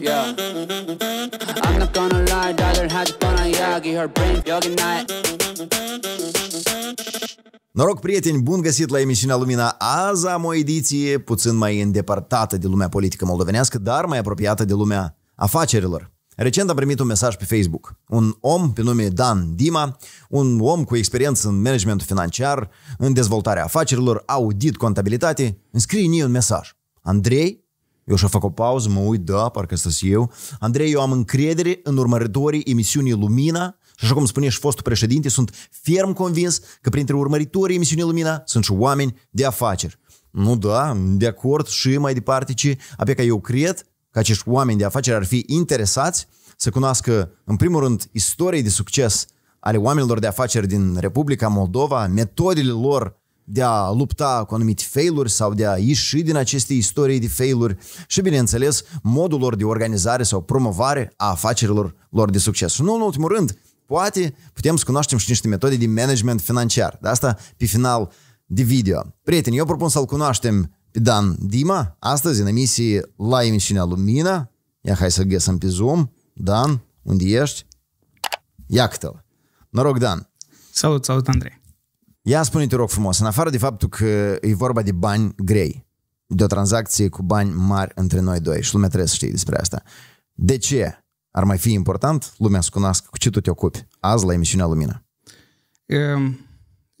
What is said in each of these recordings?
yeah. I'm not gonna lie 다들 하지 뻔한 이야기 Her brain 여긴 나의 Noroc, prieteni, bun găsit la emisiunea Lumina. Azi am o ediție puțin mai îndepărtată de lumea politică moldovenească, dar mai apropiată de lumea afacerilor. Recent am primit un mesaj pe Facebook. Un om pe nume Dan Dima, un om cu experiență în managementul financiar, în dezvoltarea afacerilor, audit, contabilitate, îmi scrie un mesaj. Andrei, eu și fac o pauză, mă uit, da, parcă asta eu. Andrei, eu am încredere în urmăritorii emisiunii Lumina și așa cum spune și fostul președinte, sunt ferm convins că printre urmăritorii emisiunii Lumina sunt și oameni de afaceri. Nu da, de acord și mai departe, ce, abia că eu cred că acești oameni de afaceri ar fi interesați să cunoască, în primul rând, istorie de succes ale oamenilor de afaceri din Republica Moldova, metodele lor de a lupta cu anumite failuri sau de a ieși din aceste istorii de failuri și, bineînțeles, modul lor de organizare sau promovare a afacerilor lor de succes. Și nu în ultimul rând, poate putem să cunoaștem și niște metode de management financiar. De asta pe final de video. Prieteni, eu propun să-l cunoaștem pe Dan Dima, astăzi în emisie la emisiunea Lumina. Ia hai să-l găsăm pe Zoom. Dan, unde ești? Iactă-l. Noroc, Dan! Salut, salut, Andrei! Ia spune te rog frumos, în afară de faptul că e vorba de bani grei, de o tranzacție cu bani mari între noi doi și lumea trebuie să știe despre asta. De ce ar mai fi important lumea să cunoască cu ce tu te ocupi azi la emisiunea Lumina? E, ehm,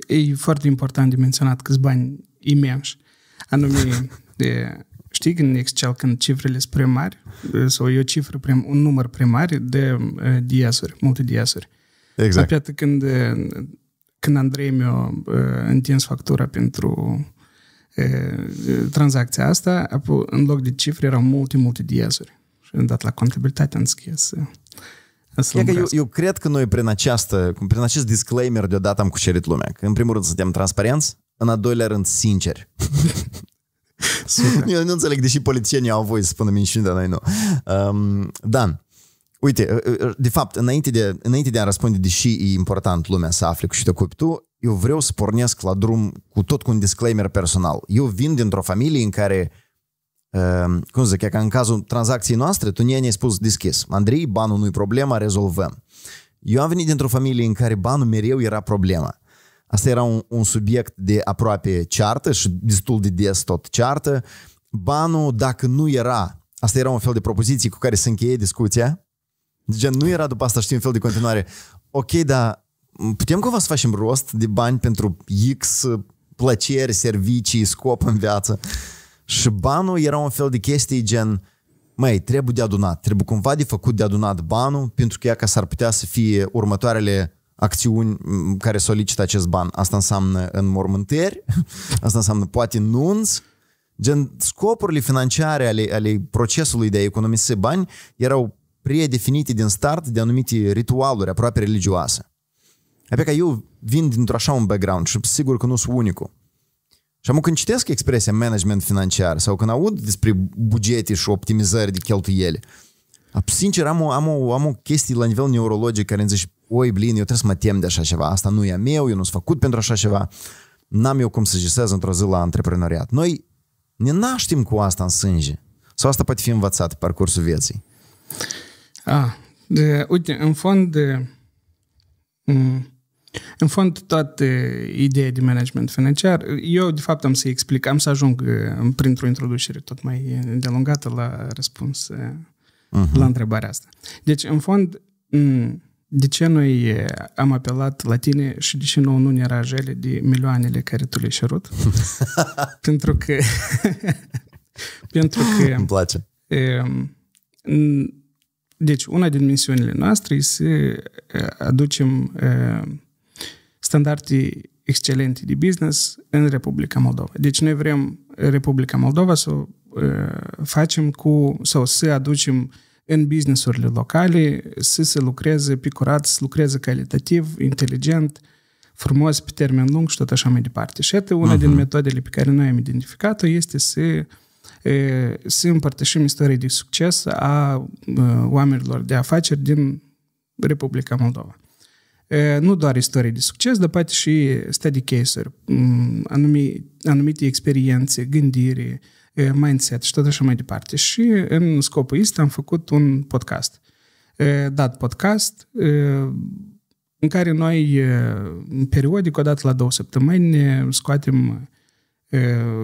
e foarte important de menționat câți bani imenși. Anume, de, știi când Excel, când cifrele sunt prea mari, eh, sau e o cifră, prea, un număr prea mare de eh, diasuri, multe diasuri. Exact. Apiată când eh, când Andrei mi-a uh, întins factura pentru uh, tranzacția asta, în loc de cifre erau multe, multe diezuri. Și am dat la contabilitate, am scris uh, că eu, eu cred că noi prin, această, prin acest disclaimer deodată am cucerit lumea. Că în primul rând suntem transparenți, în al doilea rând sinceri. Eu nu înțeleg, deși politicienii au voie să spună minciuni, dar noi nu. Um, Dan, Uite, ă, ă, de fapt, înainte de, înainte de a răspunde, deși e important lumea să afle cu și te ocupi tu, eu vreau să pornesc la drum cu tot cu un disclaimer personal. Eu vin dintr-o familie în care, ă, cum zic, ca în cazul tranzacției noastre, tu ne-ai spus deschis. Andrei, banul nu-i problema, rezolvăm. Eu am venit dintr-o familie în care banul mereu era problema. Asta era un, un subiect de aproape ceartă și destul de des tot ceartă. Banul, dacă nu era, asta era un fel de propoziție cu care se încheie discuția, Gen, nu era după asta, știi, un fel de continuare. Ok, dar putem cumva să facem rost de bani pentru X plăceri, servicii, scop în viață. Și banul era un fel de chestii gen, măi, trebuie de adunat, trebuie cumva de făcut de adunat banul, pentru că ea ca s-ar putea să fie următoarele acțiuni care solicită acest ban. Asta înseamnă înmormântări, asta înseamnă poate nunți, gen scopurile financiare ale, ale procesului de a economisi bani erau predefinite din start de anumite ritualuri aproape religioase. Apoi că eu vin dintr-o așa un background și sigur că nu sunt unicul. Și am când citesc expresia management financiar sau când aud despre bugete și optimizări de cheltuieli, sincer am o, am, o, am o chestie la nivel neurologic care îmi zice, oi, blin, eu trebuie să mă tem de așa ceva, asta nu e a meu, eu nu sunt făcut pentru așa ceva, n-am eu cum să gisez într-o zi la antreprenoriat. Noi ne naștem cu asta în sânge. Sau asta poate fi învățat pe parcursul vieții. Ah, de, uite, în fond, de, în fond, toată ideea de management financiar, eu, de fapt, am să explic, am să ajung uh, printr-o introducere tot mai delungată la răspuns uh-huh. la întrebarea asta. Deci, în fond, de ce noi uh, am apelat la tine și de ce nou nu ne era jele de milioanele care tu le-ai șerut? pentru că... pentru că... Îmi place. E, um, deci, una din misiunile noastre este să aducem standarde excelente de business în Republica Moldova. Deci noi vrem Republica Moldova să facem cu, sau să aducem în businessurile locale, să se lucreze pe curat, să lucreze calitativ, inteligent, frumos, pe termen lung și tot așa mai departe. Și atât una uh-huh. din metodele pe care noi am identificat-o este să uh, să împărtășim istorie de succes a oamenilor de afaceri din Republica Moldova. Nu doar istorii de succes, dar poate și study case-uri, anumite, anumite experiențe, gândiri, mindset și tot așa mai departe. Și în scopul ăsta am făcut un podcast. Dat podcast, în care noi periodic, odată la două săptămâni, scoatem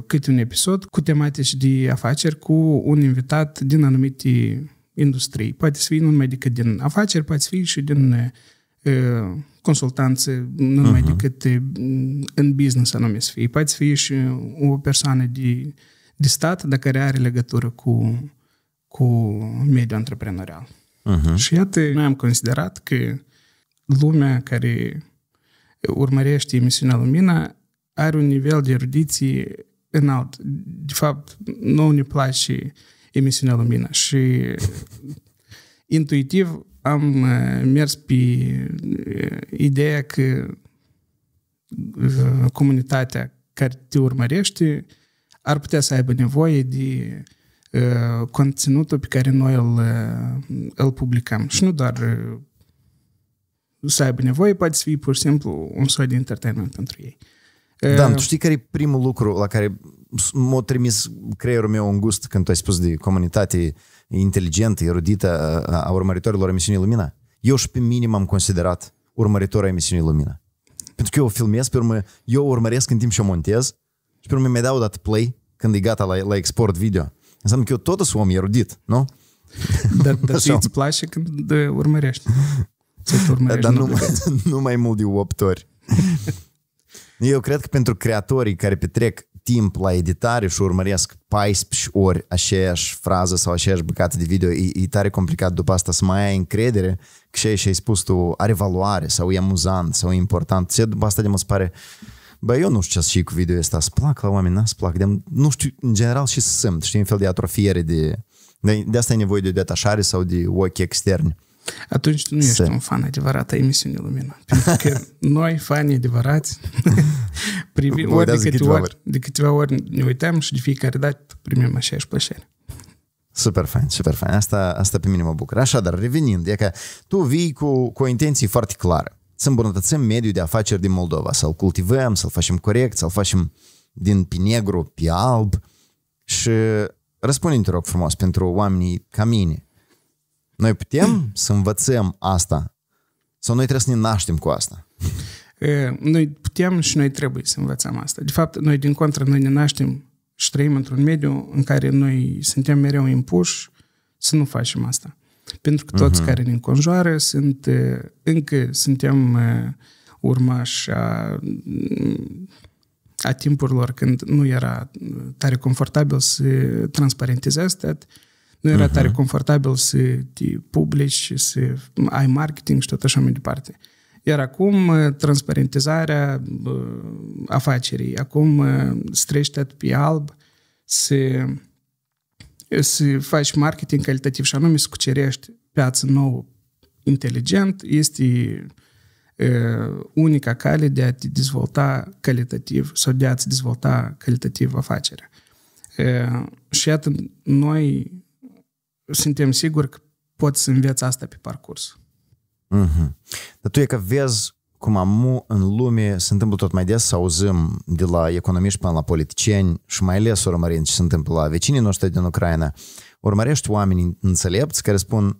câte un episod cu tematici de afaceri cu un invitat din anumite industrii. Poate să fie nu numai decât din afaceri, poate să fie și din consultanță, nu numai uh-huh. decât în business anume să fie. Poate să fie și o persoană de, de stat, dar care are legătură cu, cu mediul antreprenorial. Uh-huh. Și iată, noi am considerat că lumea care urmărește emisiunea Lumina are un nivel de erudiție înalt. De fapt, nu ne place emisiunea Lumina și intuitiv am uh, mers pe uh, ideea că uh, comunitatea care te urmărește ar putea să aibă nevoie de conținutul pe care noi îl, îl publicăm. Și nu doar să aibă nevoie, poate să fie pur și simplu un soi de entertainment pentru ei. Uh, da, ehm, tu știi care e primul lucru la care m-a trimis creierul meu în gust când tu ai spus de comunitate inteligentă, erudită a urmăritorilor emisiunii Lumina? Eu și pe minim am considerat urmăritor a emisiunii Lumina. Pentru că eu o filmez, pe urmă, eu o urmăresc în timp și o montez și pe urmă mi-ai dat play când e gata la, la export video. Înseamnă că eu tot sunt om erudit, nu? Dar, da. ție îți place când uh, urmărești. Să urmărești, dar nu, nu, mai, nu mai mult de 8 ori. Eu cred că pentru creatorii care petrec timp la editare și urmăresc 14 ori aceeași frază sau aceeași bucată de video, e, e tare complicat după asta să mai ai încredere că ce ai spus tu are valoare sau e amuzant sau e important. Ce după asta de mă pare Bă, eu nu știu ce și cu video ăsta, să plac la oameni, n-să plac, de nu știu, în general și să simt, știi, un fel de atrofiere de, de, de asta e nevoie de detașare sau de ochi externi atunci tu nu ești un fan adevărat a emisiunii Lumina. Pentru că noi, fanii adevărați, privim ori de, câteva ori, ori de câteva ori ne uităm și de fiecare dată primim aceeași plăcere. Super fain, super fain. Asta, asta pe mine mă bucură. Așadar, revenind, e că tu vii cu, cu o intenție foarte clară. Să îmbunătățim mediul de afaceri din Moldova, să-l cultivăm, să-l facem corect, să-l facem din pe negru, pe alb. Și răspunde te rog frumos, pentru oamenii ca mine, noi putem să învățăm asta sau noi trebuie să ne naștem cu asta? Noi putem și noi trebuie să învățăm asta. De fapt, noi din contră, noi ne naștem și trăim într-un mediu în care noi suntem mereu impuși să nu facem asta. Pentru că toți uh-huh. care ne înconjoară sunt, încă suntem urmași a, a timpurilor când nu era tare confortabil să transparentizezi asta nu era uh-huh. tare confortabil să te publici, să ai marketing și tot așa mai departe. Iar acum uh, transparentizarea uh, afacerii, acum uh, strește pe alb să, să faci marketing calitativ și anume să cucerești piață nouă inteligent, este unica cale de a te dezvolta calitativ sau de a-ți dezvolta calitativ afacerea. Și iată, noi suntem siguri că poți să înveți asta pe parcurs. Mm-hmm. Dar tu e că vezi cum amu în lume se întâmplă tot mai des să auzim de la economiști până la politicieni și mai ales urmărind ce se întâmplă la vecinii noștri din Ucraina, urmărești oameni înțelepți care spun,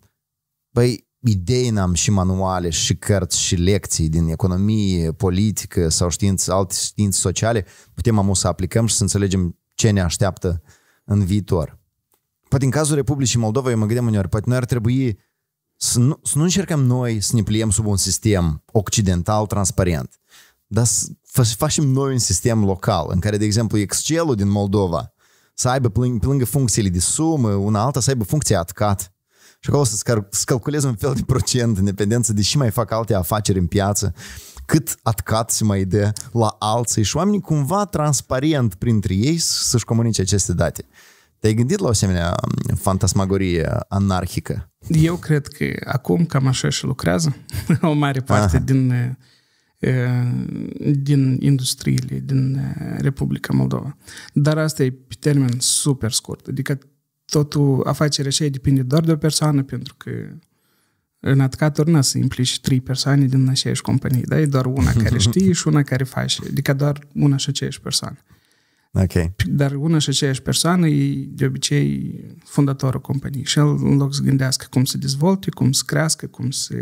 băi, idei n-am și manuale și cărți și lecții din economie, politică sau științe, alte științe sociale, putem amu să aplicăm și să înțelegem ce ne așteaptă în viitor. Poate în cazul Republicii Moldova, eu mă gândeam uneori, poate noi ar trebui să nu, să nu încercăm noi să ne pliem sub un sistem occidental transparent, dar să facem noi un sistem local în care, de exemplu, Excel-ul din Moldova să aibă pe lângă funcțiile de sumă, una alta să aibă funcția atcat. Și acolo să-ți cal- un fel de procent în dependență de și mai fac alte afaceri în piață, cât atcat se mai dă la alții și oamenii cumva transparent printre ei să-și comunice aceste date. Te-ai gândit la o asemenea um, fantasmagorie anarhică? Eu cred că acum cam așa și lucrează o mare parte Aha. din uh, din industriile din uh, Republica Moldova. Dar asta e pe termen super scurt. Adică totul, afacerea și depinde doar de o persoană, pentru că în atacaturi nu să implici trei persoane din aceeași companie, da? E doar una care știe și una care face. Adică doar una și aceeași persoană. Ok. Dar una și aceeași persoană e de obicei fondatorul companiei și el în loc să gândească cum să dezvolte, cum să crească, cum să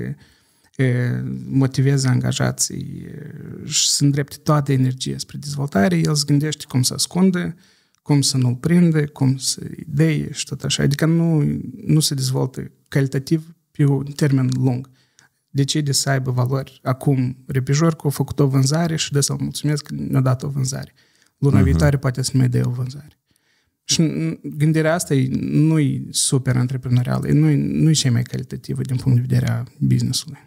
e, motiveze angajații și să îndrepte toată energia spre dezvoltare, el se gândește cum să ascunde, cum să nu-l prinde, cum să idei și tot așa. Adică nu, nu se dezvoltă calitativ pe un termen lung. De ce de să aibă valori acum repijor că au făcut o vânzare și de să-l mulțumesc că ne-a dat o vânzare. Luna uh-huh. viitoare poate să mai dea o vânzare. Și gândirea asta nu e super antreprenorială, nu e, nu e cea mai calitativă din punct de vedere a businessului.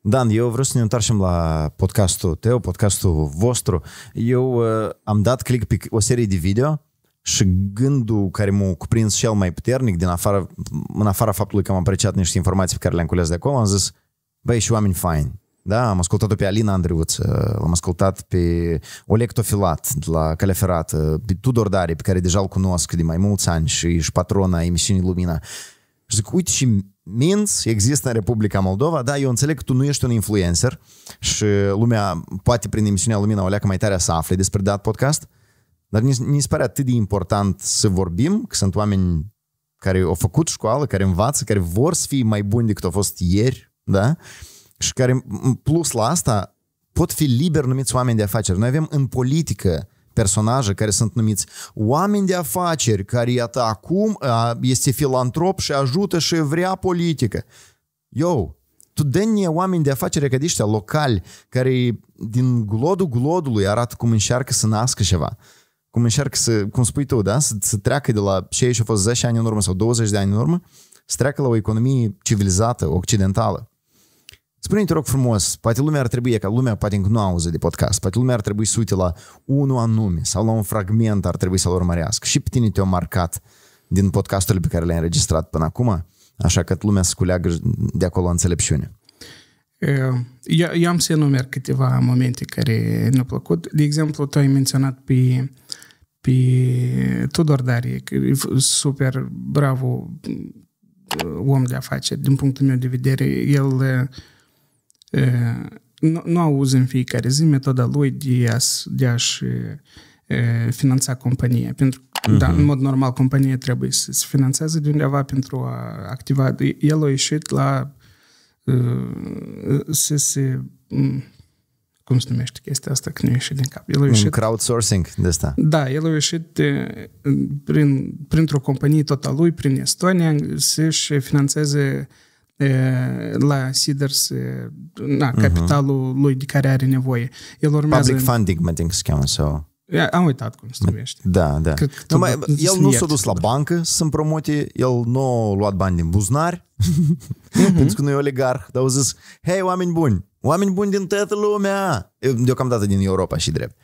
Dan, eu vreau să ne întoarcem la podcastul tău, podcastul vostru. Eu uh, am dat click pe o serie de video și gândul care m-a cuprins cel mai puternic, din afară în afara faptului că am apreciat niște informații pe care le-am cules de acolo, am zis, băi, și oameni faini. Da, am ascultat-o pe Alina Andreuță, uh, am ascultat pe Oleg Tofilat de la Calea Ferată, pe Tudor Dari, pe care deja îl cunosc de mai mulți ani și ești patrona emisiunii Lumina. Și zic, uite și Minț există în Republica Moldova, da, eu înțeleg că tu nu ești un influencer și lumea poate prin emisiunea Lumina o leacă mai tare să afle despre dat podcast, dar mi se pare atât de important să vorbim, că sunt oameni care au făcut școală, care învață, care vor să fie mai buni decât au fost ieri, da? și care, în plus la asta, pot fi liber numiți oameni de afaceri. Noi avem în politică personaje care sunt numiți oameni de afaceri, care iată acum este filantrop și ajută și vrea politică. Eu, tu dă oameni de afaceri ca ăștia locali, care din glodul glodului arată cum încearcă să nască ceva. Cum încearcă să, cum spui tu, da? Să, să treacă de la ce aici a fost 10 ani în urmă sau 20 de ani în urmă, să treacă la o economie civilizată, occidentală. Spune-ne, te rog frumos, poate lumea ar trebui, ca lumea poate încă nu auză de podcast, poate lumea ar trebui să uite la unul anume sau la un fragment ar trebui să-l urmărească. Și pe tine te-a marcat din podcasturile pe care le-ai înregistrat până acum, așa că lumea să culeagă de acolo înțelepciune. Eu, eu am să enumer câteva momente care ne-au plăcut. De exemplu, tu ai menționat pe, pe Tudor Darie, că e super bravo uh, om de afaceri, din punctul meu de vedere. El nu, nu auzi în fiecare zi metoda lui de, a, de a-și finanța compania. Pentru că, mhm. uh-huh. da, în mod normal, compania trebuie să se finanțeze de undeva pentru a activa. El a ieșit la să se cum se numește chestia asta, că nu ieșit din cap. El a ieșit, crowdsourcing de asta. Da, el a ieșit prin, printr-o companie tot a lui, prin Estonia, să-și finanțeze... uh, la Cedars na, capitalul uh-huh. lui de care are nevoie. El urmează... Public funding, mă think, se cheamă, sau... Am uitat cum se numește. Da, da. Nu, mai, el nu s-a dus la bancă să împrumute, el nu a luat bani din buzunar, uh-huh. pentru că nu e oligarh, dar au zis, hei, oameni buni, oameni buni din toată lumea, deocamdată din Europa și drept.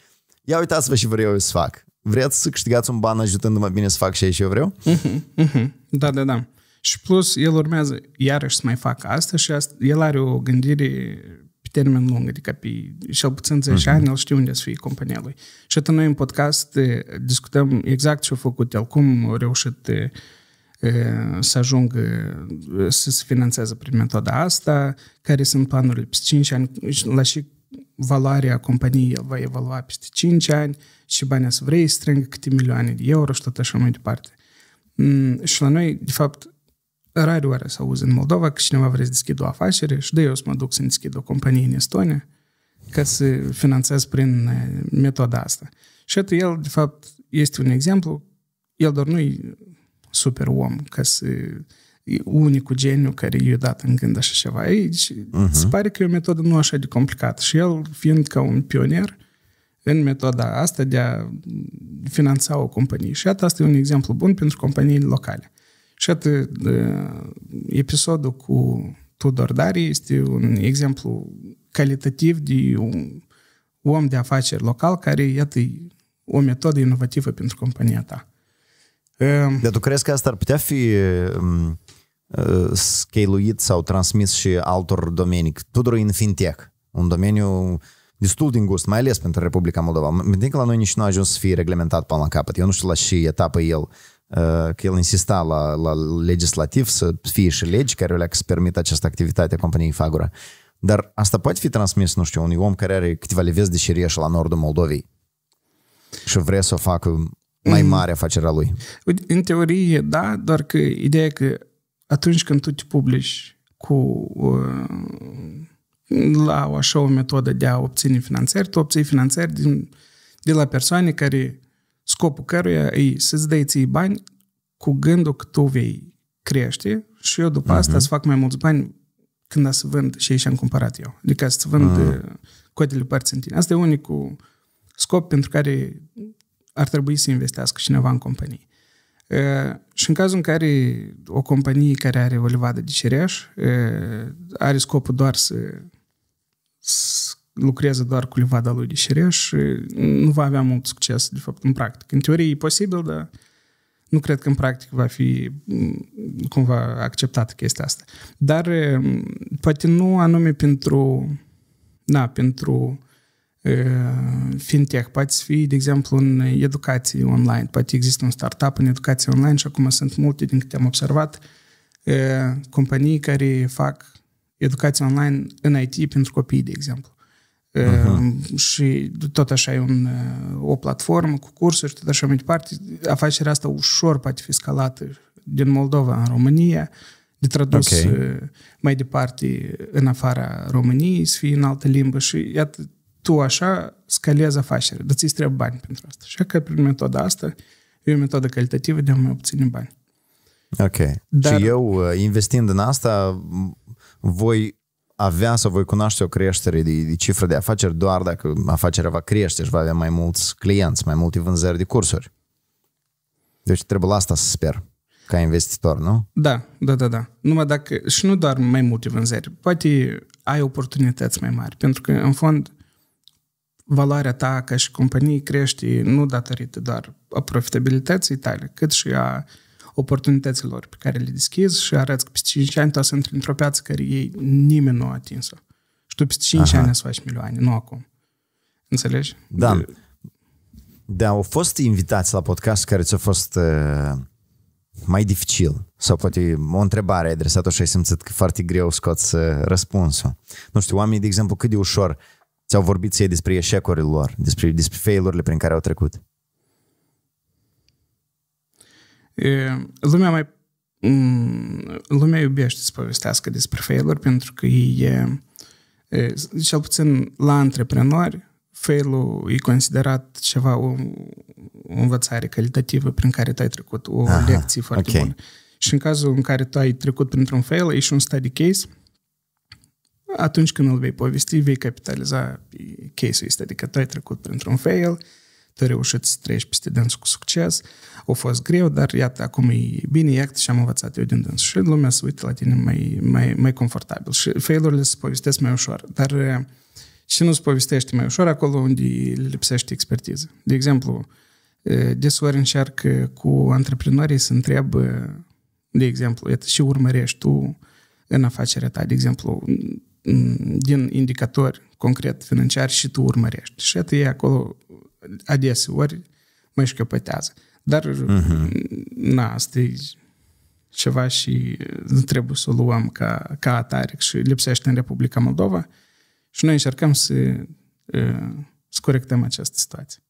Ia uitați-vă și vreau eu să fac. Vreți să câștigați un ban ajutându-mă bine să fac și eu vreau? Uh-huh, uh-huh. Da, da, da. Și plus, el urmează iarăși să mai facă asta și asta, el are o gândire pe termen lung, adică pe cel puțin 10 uh-huh. Mhm. ani, el știe unde să fie compania lui. Și atunci noi în podcast eh, discutăm exact ce a făcut el, cum a reușit e, eh, eh, să ajungă să se finanțeze prin metoda asta, care sunt planurile peste 5 ani, la și valoarea companiei el va evalua peste 5 ani și banii să vrei strângă câte milioane de euro și tot așa mai departe. Mm, și la noi, de fapt, Rareoare să auzi în Moldova că cineva vrea să deschidă o afacere și de eu să mă duc să deschid o companie în Estonia ca să finanțez prin eh, metoda asta. Și atât el, de fapt, este un exemplu, el doar nu e super om, ca să unicul geniu care i-a dat în gând așa ceva. Aici uh-huh. se pare că e o metodă nu așa de complicată și el, fiind ca un pionier în metoda asta de a finanța o companie. Și atât asta e un exemplu bun pentru companiile locale. Și atât, episodul cu Tudor Dari este un exemplu calitativ de un om de afaceri local care, iată, o metodă inovativă pentru compania ta. Ehm, Dar tu crezi că asta ar putea fi um, uh, scaluit sau transmis și altor domenii? Tudor în fintech, un domeniu destul din gust, mai ales pentru Republica Moldova. Mă că la noi nici nu a ajuns să fie reglementat până la capăt. Eu nu știu la ce etapă el Uh, că el insista la, la legislativ să fie și legi care le să permită această activitate a companiei Fagura. Dar asta poate fi transmis, nu știu, unui om care are câteva levezi de șireșă la nordul Moldovei și vrea să o facă mai mm. mare afacerea lui. În teorie, da, doar că ideea e că atunci când tu te publici cu uh, la așa o metodă de a obține finanțări, tu obții finanțări din, de la persoane care scopul căruia e să-ți dai ții bani cu gândul că tu vei crește și eu după uh-huh. asta să mhm. fac mai mulți bani când a să vând și aici am cumpărat eu. Adică să vând uh-huh. Ah. codele tine. Asta e unicul scop pentru care ar trebui să investească cineva în companie. Uh, și în cazul în care o companie care are o livadă de cereș uh, are scopul doar să lucrează doar cu livada lui de șireș și nu va avea mult succes, de fapt, în practică. În teorie e posibil, dar nu cred că în practică va fi mm, cumva acceptată chestia asta. Dar mm, poate nu anume pentru, na, pentru e, fintech, poate fi, de exemplu, în educație online, poate există un startup în educație online și acum sunt multe, din câte am observat, e, companii care fac educație online în IT pentru copii, de exemplu. Ehm, și tot așa e un, eh, o platformă cu cursuri și tot așa mai departe. Afacerea asta ușor poate fi scalată din Moldova în România, de tradus okay. Eh, mai departe în afara României, să fie în altă limbă și iată, tu așa scalezi afacerea, dar ți trebuie bani pentru asta. Așa că prin metoda asta e o metodă calitativă de a mai obține bani. Ok. Dar, și eu, eh, investind în asta, voi avea sau voi cunoaște o creștere de, de cifră de afaceri doar dacă afacerea va crește și va avea mai mulți clienți, mai multe vânzări de cursuri. Deci trebuie la asta să sper ca investitor, nu? Da, da, da, da. Numai dacă, și nu doar mai multe vânzări, poate ai oportunități mai mari, pentru că, în fond, valoarea ta ca și companie crește nu datorită doar a profitabilității tale, cât și a oportunităților pe care le deschizi și arăți că peste 5 ani tu să intri într-o piață care ei nimeni nu a atins-o. Și tu peste 5 Aha. ani să faci milioane, nu acum. Înțelegi? Da. De... Da, au fost invitați la podcast care ți-a fost uh, mai dificil sau poate o întrebare adresată și ai simțit că foarte greu scoți uh, răspunsul. Nu știu, oamenii, de exemplu, cât de ușor ți-au vorbit să despre eșecurile lor, despre, despre failurile prin care au trecut. Lumea mai mm, lumea iubește să povestească despre failuri pentru că e, e cel puțin la antreprenori failul e considerat ceva o, o învățare calitativă prin care tu ai trecut o Aha, lecție foarte okay. bună. Și în cazul în care tu ai trecut printr-un fail, ești un study case, atunci când îl vei povesti, vei capitaliza case-ul este, adică tu ai trecut printr-un fail, tu ai reușit să treci peste dâns cu succes, a fost greu, dar iată, acum e bine, iată și am învățat eu din dâns. Și lumea se uită la tine mai, mai, mai confortabil și failurile se povestesc mai ușor. Dar eh, și nu se povestește mai ușor acolo unde lipsește expertiză. De exemplu, eh, desori încearcă cu antreprenorii să întreabă, de exemplu, și urmărești tu în afacerea ta, de exemplu, mm, din indicatori concret financiar și tu urmărești. Și atât e acolo adeseori mă șchiopătează. Dar, uh-huh. na, asta e ceva și trebuie să o luăm ca, ca atare și lipsește în Republica Moldova și noi încercăm să, să corectăm această situație.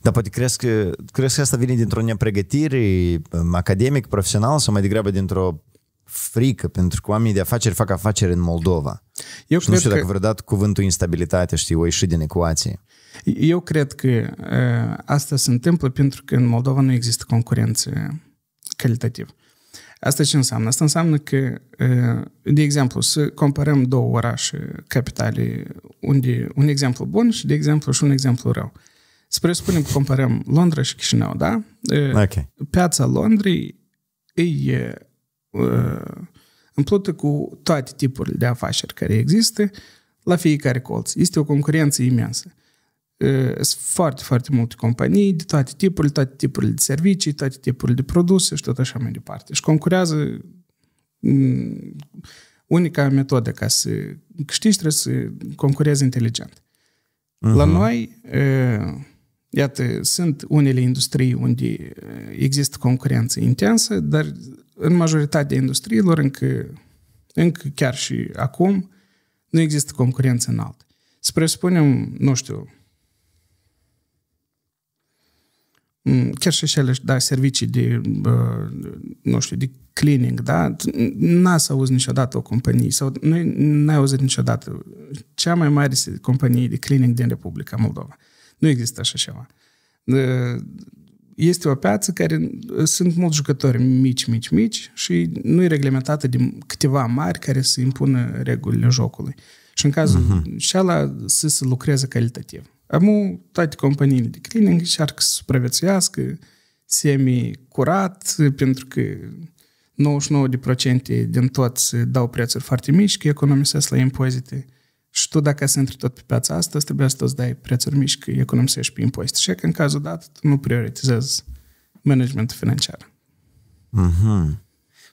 Dar poate crezi că, crezi că asta vine dintr-o nepregătire um, academic, profesional sau mai degrabă dintr-o frică, pentru că oamenii de afaceri fac afaceri în Moldova. Eu și nu știu că... dacă vreodată cuvântul instabilitate, știi, o ieși din ecuație. Eu cred că asta se întâmplă pentru că în Moldova nu există concurență calitativă. Asta ce înseamnă? Asta înseamnă că, de exemplu, să comparăm două orașe capitale, unde un exemplu bun și, de exemplu, și un exemplu rău. Să presupunem că comparăm Londra și Chișinău, da? Okay. Piața Londrei e împlută cu toate tipurile de afaceri care există la fiecare colț. Este o concurență imensă. Ă, sunt foarte, foarte multe companii de toate tipurile, toate tipurile de servicii, toate tipurile de produse și tot așa mai departe. Și concurează unica metodă ca să câștigi trebuie să concurezi inteligent. Uh-huh. La mhm. noi, ă, iată, sunt unele industrii unde ă, există concurență intensă, dar în majoritatea industriilor încă, încă chiar și acum nu există concurență înaltă. Să presupunem, nu știu, Mm, chiar și cele, da, servicii de, nu știu, de cleaning, da, n-a să auzi niciodată o companie, sau nu ai auzit niciodată cea mai mare companie de cleaning din Republica Moldova. Nu există așa ceva. Este o piață care sunt mulți jucători mici, mici, mici și nu e reglementată de câteva mari care să impună regulile jocului. Și în cazul uh-huh. Mhm. ceala să se lucreze calitativ. Amu, toate companiile de cleaning încearcă să supraviețuiască semi-curat, pentru că 99% din toți dau prețuri foarte mici, că economisesc la impozite. Și tu, dacă să intri tot pe piața asta, trebuie să toți dai prețuri mici, că economisești pe impozite. Și că în cazul dat, tu nu prioritizezi managementul financiar. Mm-hmm.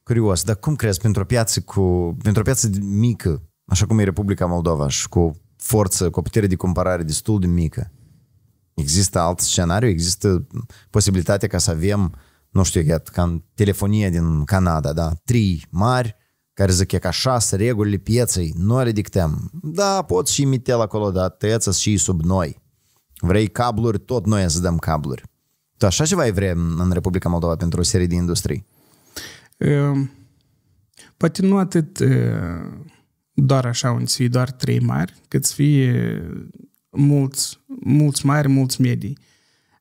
Curios, dar cum crezi pentru o piață, cu, pentru o piață mică, așa cum e Republica Moldova și cu forță, cu o putere de cumpărare destul de mică. Există alt scenariu? Există posibilitatea ca să avem, nu știu, iată, ca în telefonie din Canada, da? Trei mari care zic că așa sunt regulile pieței, noi le dictăm. Da, pot și mitel acolo, dar tăieță și sub noi. Vrei cabluri, tot noi să dăm cabluri. Tu așa ceva ai vrea în Republica Moldova pentru o serie de industrii? Ehm, poate nu atât ehm, doar așa unde să fie doar trei mari, cât să fie mulți, mulți mari, mulți medii,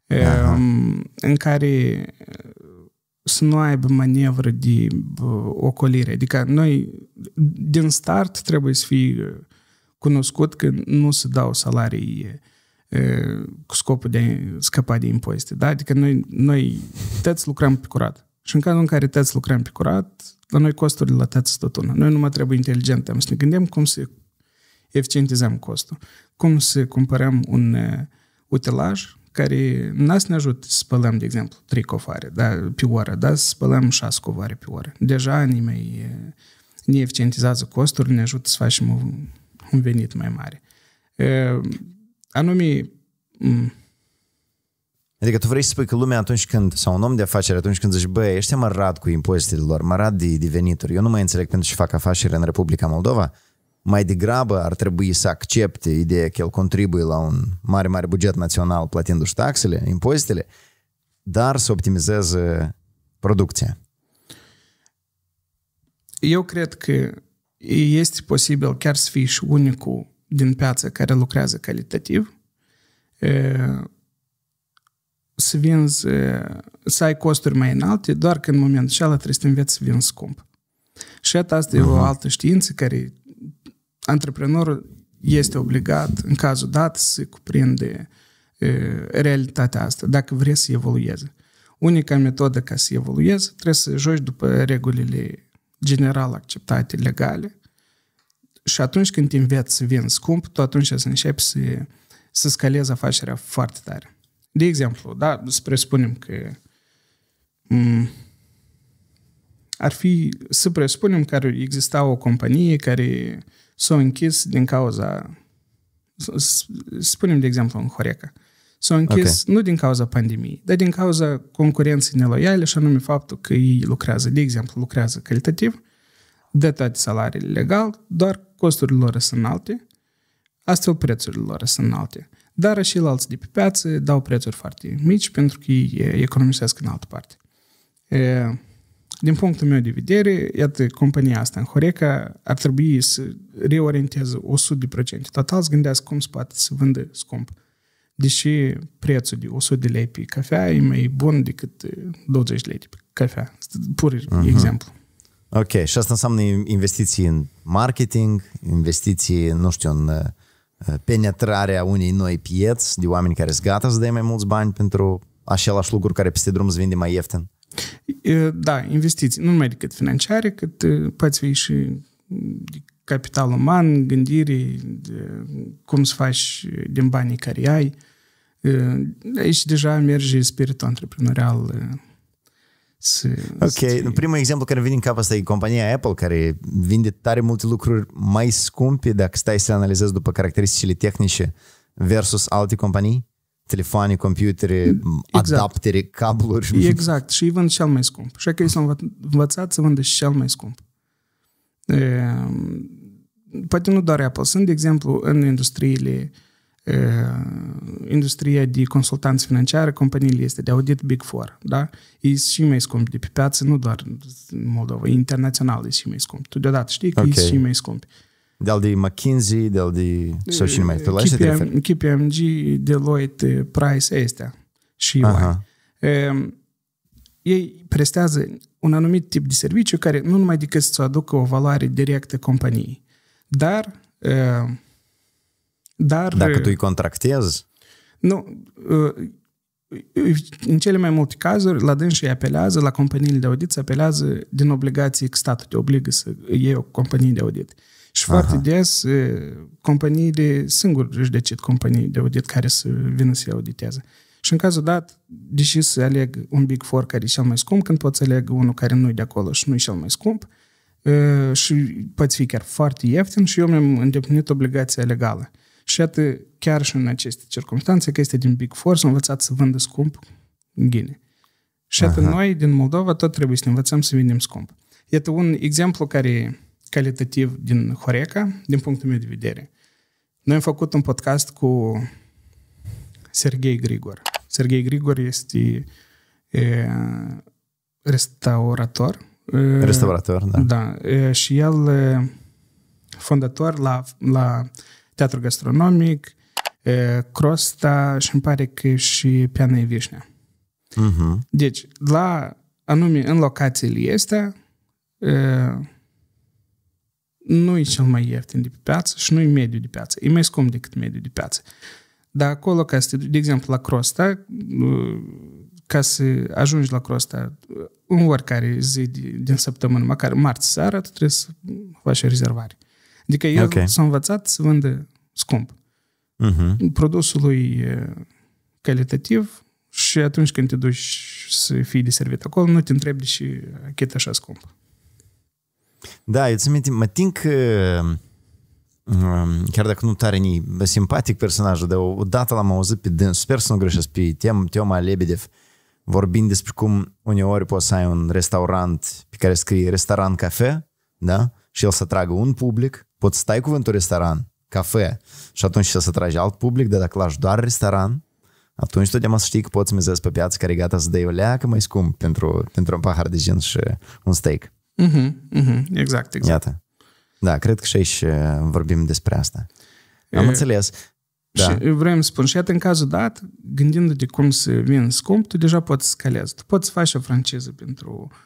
Aha. Ehm, în care să nu aibă manevră de ocolire. Adică noi, din start, trebuie să fie cunoscut că nu se dau salarii cu scopul de a scăpa de impozite. Da? Adică noi, noi tăți lucrăm pe curat. Și în cazul în care tăți lucrăm pe curat, la noi costurile la tată tot una. Noi nu mai trebuie inteligente, am să ne gândim cum să eficientizăm costul. Cum să cumpărăm un uh, utilaj care n-a să ne ajute să spălăm, de exemplu, trei covare da, pe oră, da, să spălăm șase covare pe oră. Deja nimeni uh, ne eficientizează costurile, ne ajută să facem un venit mai mare. Uh, Anumii Adică tu vrei să spui că lumea atunci când, sau un om de afaceri atunci când zici, băi, ăștia mă rad cu impozitele lor, mă rad de, de venituri, eu nu mai înțeleg pentru ce fac afaceri în Republica Moldova, mai degrabă ar trebui să accepte ideea că el contribuie la un mare, mare buget național plătindu-și taxele, impozitele, dar să optimizeze producția. Eu cred că este posibil chiar să fii și unicul din piață care lucrează calitativ să vinzi, să ai costuri mai înalte, doar că în momentul acela trebuie să înveți să vinzi scump. Și asta e o altă știință care antreprenorul este obligat, în cazul dat, să cuprinde e, realitatea asta, dacă vrei să evolueze. Unica metodă ca să evolueze, trebuie să joci după regulile general acceptate, legale, și atunci când te înveți să vinzi scump, tu atunci să începi să, să scalezi afacerea foarte tare. De exemplu, da, să presupunem că m- mm, ar fi, să presupunem că ar exista o companie care s-a închis din cauza, spunem de exemplu în Horeca, s-a închis okay. nu din cauza pandemiei, dar din cauza concurenței neloiale și anume faptul că ei lucrează, de exemplu, lucrează calitativ, dă toate salariile legal, doar costurile lor sunt înalte, astfel prețurile lor sunt înalte dar și la alții de pe piață dau prețuri foarte mici pentru că ei economisesc în altă parte. Din punctul meu de vedere, iată, compania asta în Horeca ar trebui să reorienteze 100% total, să gândească cum se poate să vândă scump. Deși prețul de 100 de lei pe cafea e mai bun decât 20 de lei pe cafea. Pur uh-huh. exemplu. Ok, și asta înseamnă investiții în marketing, investiții, nu știu, în uh, Eh, penetrarea unei noi pieți de oameni care sunt gata să dea mai mulți bani pentru același lucru care peste drum se vinde mai ieftin? Da, investiții, nu numai decât financiare, cât eh, poți fi și capital uman, gândire, cum să faci eh, din banii care ai. Aici deja merge spiritul antreprenorial Ok, primul exemplu care vine în cap asta e compania Apple, care vinde tare multe lucruri mai scumpe, dacă stai să analizezi după caracteristicile tehnice, versus alte companii? Telefoane, computere, exact. adaptere, cabluri. Exact, și vând cel mai scump. Și că adică ei s-au învățat să vândă și cel mai scump. E, ehm, poate nu doar Apple. Sunt, de exemplu, în industriile uh, Eh, industria de consultanți financiare, companiile este de audit Big Four, da? E și mai scump de pe piață, nu doar în Moldova, internațional e și mai scump. Tu deodată știi că okay. e și mai scump. Del de McKinsey, del de... sau Media. mai, la ce te KPMG, Deloitte, Price, astea și EY. Ei prestează un anumit tip de serviciu care nu numai decât să aducă o valoare directă companiei, dar uh, dar, Dacă uh, tu îi contractezi? Nu. Uh, uh, în cele mai multe cazuri, la dânsii apelează, la companiile de audit se apelează din obligație că statul te obligă să iei o companie de audit. Și Aha. foarte des companiile singur își decid companii de audit care să vină să auditează. Și în cazul dat, deși să aleg un Big Four care e cel mai scump, când poți aleg unul care nu e de acolo și nu e cel mai scump, și poți fi chiar foarte ieftin și eu mi-am îndeplinit obligația legală. Și iată, chiar și în aceste circunstanțe, că este din Big Four, s a învățat să vândă scump ghine. Și iată, Aha. noi din Moldova tot trebuie să ne învățăm să vindem scump. Iată un exemplu care calitativ din Horeca, din punctul meu de vedere. Noi am făcut un podcast cu Sergei Grigor. Sergei Grigor este e, restaurator. Restaurator, da. Da. E, și el e, fondator la, la teatru gastronomic, Crosta și îmi pare că și Piana Vișnea. Uh-huh. Mhm. Deci, la anume, în locațiile este nu e cel mai ieftin de pe piață și nu e mediu de piață. E mai scump decât mediu de piață. Dar acolo, ca să te, de exemplu, la Crosta, ca să ajungi la Crosta în oricare zi din săptămână, măcar marți seara, tu trebuie să faci o rezervare. Adică el okay. s-a învățat să vândă scump. Uh-huh. Produsul lui calitativ și atunci când te duci să fii de servit acolo, nu te întrebi de și chit așa scump. Da, eu ți minte, mă tin că uh, um, chiar dacă nu tare ni simpatic personajul, dar odată l-am auzit pe dâns, sper să nu greșesc, pe Tem, Teoma Lebedev, vorbind despre cum uneori poți să ai un restaurant pe care scrie restaurant cafe, da? Și el să tragă un public Poți stai cuvântul restaurant, cafe și atunci să se tragi alt public, dar dacă lași doar restaurant, atunci totdeauna să știi că poți mizezi pe piață care e gata să dai o leacă mai scump pentru, pentru un pahar de gin și un steak. Mm-hmm, mm-hmm, exact, exact. Iată. Da, cred că și aici uh, vorbim despre asta. Am e... înțeles. Da. Și vreau să spun, și iată în cazul dat, gândindu-te cum să vin scump, tu deja poți să scalezi. Tu poți să faci o franciză pentru uh,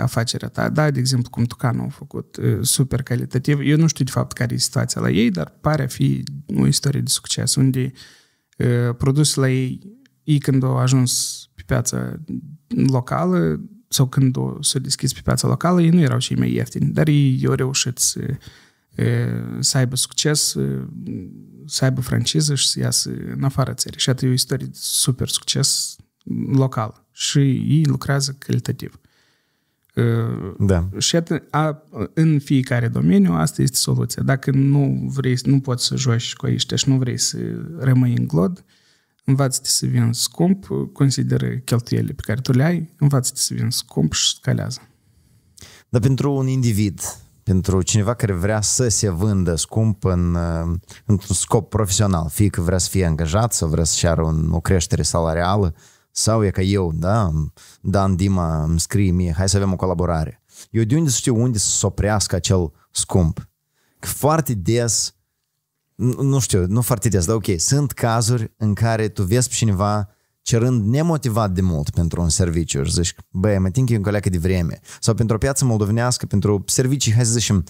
afacerea ta. Da, de exemplu, cum Tucanul a făcut, super calitativ. Eu nu știu de fapt care e situația la ei, dar pare a fi o istorie de succes, unde produsele la ei, ei când au ajuns pe piața locală sau când s-au deschis pe piața locală, ei nu erau cei mai ieftini, dar ei au reușit să, să aibă succes, să aibă franciză și să iasă în afară țării. Și atât e o istorie de super succes local. Și ei lucrează calitativ. Da. Și at- a, în fiecare domeniu asta este soluția. Dacă nu vrei, nu poți să joci cu ăștia și nu vrei să rămâi în glod, învață-te să vin scump, consideră cheltuielile pe care tu le ai, învață-te să vin scump și scalează. Dar pentru un individ, pentru cineva care vrea să se vândă scump în, uh, într-un scop profesional, fie că vrea să fie angajat sau vrea să-și un, o creștere salarială, sau e ca eu, da, Dan Dima îmi scrie mie, hai să avem o colaborare. Eu de unde știu unde să oprească acel scump? Că foarte des, nu știu, nu foarte des, dar ok, sunt cazuri în care tu vezi pe cineva cerând nemotivat de mult pentru un serviciu și zici, băi, mă tinchi un coleacă de vreme. Sau pentru o piață moldovenească, pentru servicii, hai să zicem,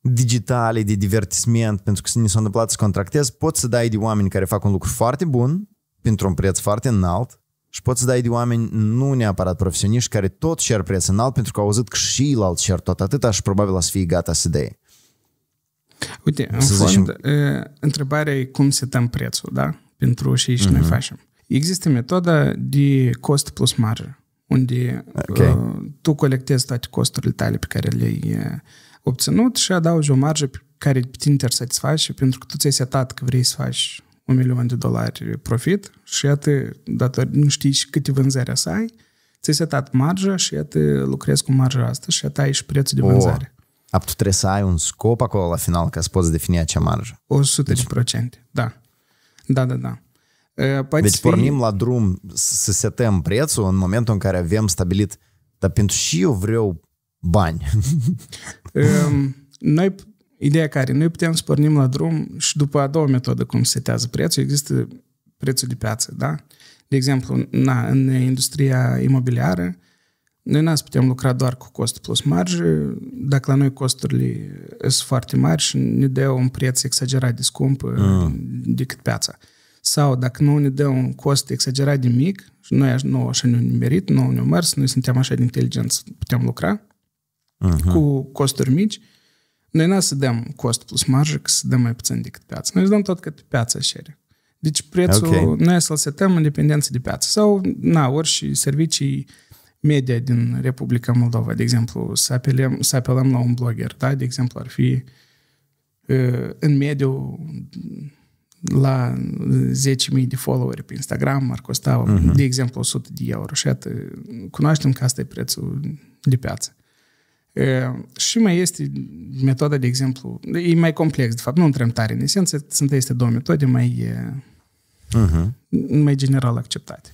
digitale, de divertisment, pentru că ni s-a întâmplat să contractez, poți să dai de oameni care fac un lucru foarte bun, pentru un preț foarte înalt și poți să dai de oameni nu neapărat profesioniști care tot cer preț înalt pentru că au auzit că și la alt cer tot atâta și probabil să fie gata să dea. Uite, în fond, zicem... întrebarea e cum setăm prețul, da? Pentru și și noi mhm. facem. Există metoda de cost plus marjă, unde okay. uh, tu colectezi toate costurile tale pe care le-ai obținut și adaugi o marjă pe care pe tine te-ar satisface pentru că tu ți-ai setat că vrei să faci un milion de dolari profit și iată, dator, nu știi câte vânzări să ai, ți-ai setat marja și iată, lucrezi cu marja asta și iată ai și prețul de vânzare. O, tu trebuie să ai un scop acolo la final ca să poți defini acea marjă. 100%, deci... da. Da, da, da. Poate deci fi... pornim la drum să setăm prețul în momentul în care avem stabilit, dar pentru și eu vreau bani. Ehm, noi Ideea care noi putem să pornim la drum și după a doua metodă cum se setează prețul, există prețul de piață, da? De exemplu, na, în industria imobiliară, noi n putem lucra doar cu cost plus marge, dacă la noi costurile sunt foarte mari și ne dă un preț exagerat de scump mm. decât piața. Sau dacă nu ne dă un cost exagerat de mic, și noi nu așa ne-am nimerit, nu ne-am mers, noi suntem așa de inteligenți, putem lucra mm-hmm. cu costuri mici, noi nu să dăm cost plus marjă, că să dăm mai puțin decât piață. Noi să dăm tot cât piața cere. Deci prețul, okay. noi să-l setăm în dependență de piață. Sau, na, orice servicii media din Republica Moldova, de exemplu, să apelăm, să apelăm la un blogger, da? De exemplu, ar fi ă, în mediu la 10.000 de followeri pe Instagram ar costa, uh-huh. de exemplu, 100 de euro. Și atât, cunoaștem că asta e prețul de piață. Și mai este metoda, de exemplu, e mai complex, de fapt, nu întrăm tare. În esență, sunt este două metode mai, uh-huh. mai general acceptate.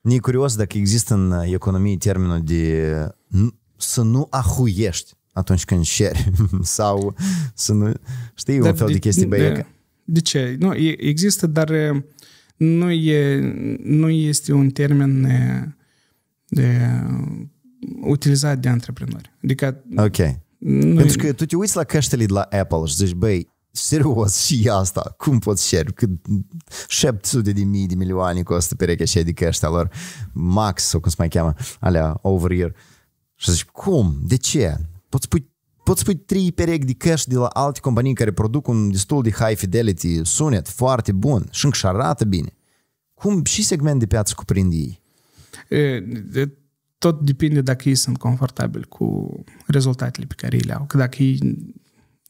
Ne curios dacă există în economie termenul de să nu ahuiești atunci când șeri sau să nu... Știi, dar un fel de, de chestii băiecă. De ce? Nu, există, dar nu, e, nu este un termen de, utilizat de antreprenori. Adică... Ok. Nu Pentru că tu te uiți la căștile de la Apple și zici, băi, serios și asta, cum poți șerpi? Cât 700 de mii de milioane costă perechea și de căștia lor, max sau cum se mai cheamă, alea over year. Și zici, cum? De ce? Poți pui poți spui trei perechi de cash de la alte companii care produc un destul de high fidelity sunet foarte bun și încă arată bine. Cum și segment de piață cuprind ei? E, tot depinde dacă ei sunt confortabili cu rezultatele pe care ei le au. Că dacă ei,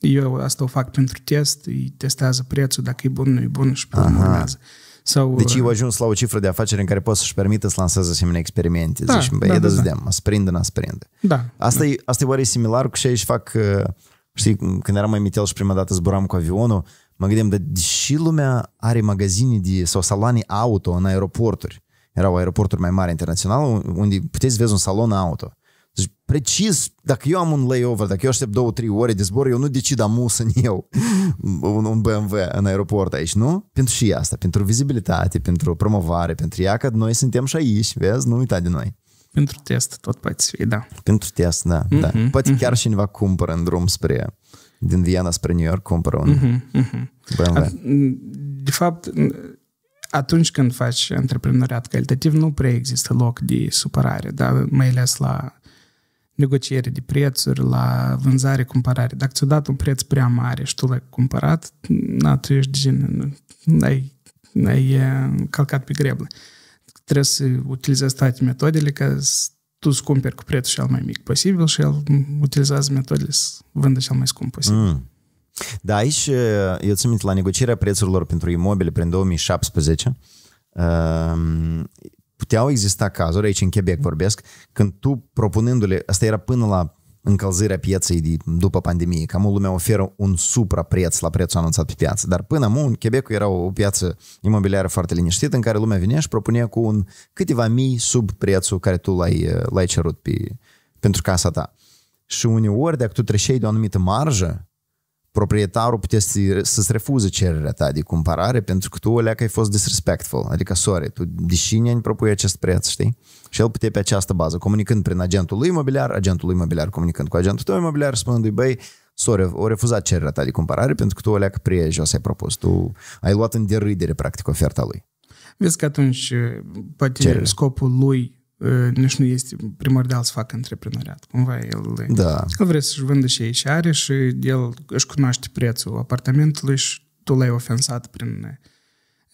eu asta o fac pentru test, îi testează prețul, dacă e bun, nu e bun și pe Sau, deci eu uh, ajuns la o cifră de afaceri în care poți să-și permită să lanseze asemenea experimente. Da, Zici, da, da, da. vedem, mă sprinde, n-a sprinde. Da. Asta, da. E, asta e oare similar cu ce aici fac, uh, știi, când eram mai mitel și prima dată zburam cu avionul, mă gândeam, dar și lumea are magazine de, sau saloane auto în aeroporturi, erau aeroporturi mai mari internaționale, unde puteți vezi un salon auto. Deci, precis, dacă eu am un layover, dacă eu aștept două, trei ore de zbor, eu nu decid am să eu un, un BMW în aeroport aici, nu? Pentru și asta, pentru vizibilitate, pentru promovare, pentru ea că noi suntem și aici, vezi? Nu uita de noi. Pentru test tot poate fi, da. Pentru test, da. Mm-hmm, da. Mhm, poate mm-hmm. chiar cineva cumpără în drum spre, din Viena spre New York, cumpără un mm-hmm, mm-hmm. BMW. De fapt, atunci când faci antreprenoriat calitativ, nu prea există loc de supărare, dar mai ales la negociere de prețuri, la vânzare, cumpărare. Dacă ți o dat un preț prea mare și tu l-ai cumpărat, na, tu ești gen, ai, ai calcat pe greblă. Trebuie să utilizezi toate metodele ca tu îți cumperi cu prețul cel mai mic posibil și el utilizează metodele să vândă cel mai scump posibil. Mm. Da, aici uh, eu țin minte la negocierea prețurilor pentru imobile prin 2017 um, puteau exista cazuri, aici în Quebec vorbesc, când tu propunându-le, asta era până la încălzirea pieței de, după pandemie, cam lumea oferă un suprapreț la prețul anunțat pe piață, dar până acum Quebec era o piață imobiliară foarte liniștită în care lumea vine și propunea cu un câteva mii sub prețul care tu l-ai, l-ai cerut pe, pentru casa ta. Și uneori, dacă tu treceai de o anumită marjă, proprietarul puteți să-ți refuze cererea ta de cumpărare pentru că tu alea că ai fost disrespectful, adică sorry, tu de cine îmi propui acest preț, știi? Și el putea pe această bază, comunicând prin agentul lui imobiliar, agentul lui imobiliar comunicând cu agentul tău imobiliar, spunându-i, băi, sorry, o refuzat cererea ta de cumpărare pentru că tu alea că prea jos ai propus, tu ai luat în derâdere practic oferta lui. Vezi că atunci poate Cerere. scopul lui nici ă, nu este primordial să facă antreprenoriat. Cumva el, da. el vrea să-și vândă și ei și are și el își cunoaște prețul apartamentului și tu l-ai ofensat prin...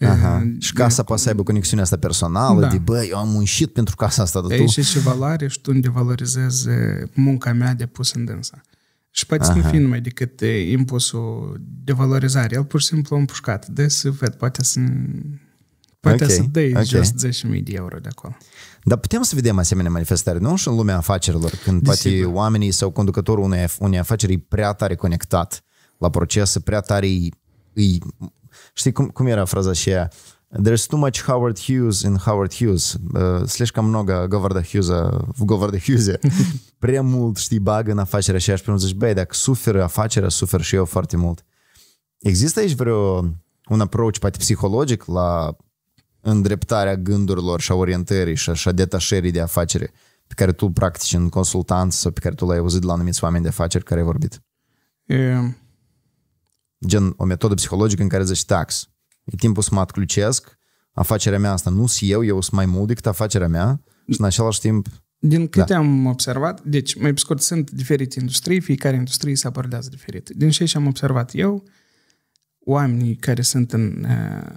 Ă, Aha. E, și casa poate să aibă conexiunea asta personală, da. de băi, eu am muncit pentru casa asta, dar tu... Ești și valoare și tu unde valorizezi munca mea de pus în dânsa. Și poate să nu fi numai decât impulsul de valorizare. El pur și simplu a împușcat. De să ved, poate să Poate okay. să dai okay. 10.000 de euro de acolo. Dar putem să vedem asemenea manifestări, nu? Și în lumea afacerilor, când de poate oamenii sau conducătorul unei, unei afaceri e prea tare conectat la procese, prea tare îi, îi... Știi cum, cum era fraza și ea? There's too much Howard Hughes in Howard Hughes. Uh, слишком много Govarda Hughes в uh, Govarda Hughes. Prea mult, știi, bagă în afacerea și aș primul zici, băi, dacă suferă afacerea, sufer și eu foarte mult. Există aici vreo un approach, poate psihologic, la îndreptarea gândurilor și a orientării și așa detașării de afacere pe care tu practici în consultanță sau pe care tu l-ai auzit de la anumiți oameni de afaceri care ai vorbit? E... Gen o metodă psihologică în care zici tax. E timpul să mă atclucesc, afacerea mea asta nu sunt eu, eu sunt mai mult decât afacerea mea și în același timp din da. câte da. am observat, deci, mai pe scurt, sunt diferite industrii, fiecare industrie se abordează diferit. Din ce am observat eu, oamenii care sunt în uh,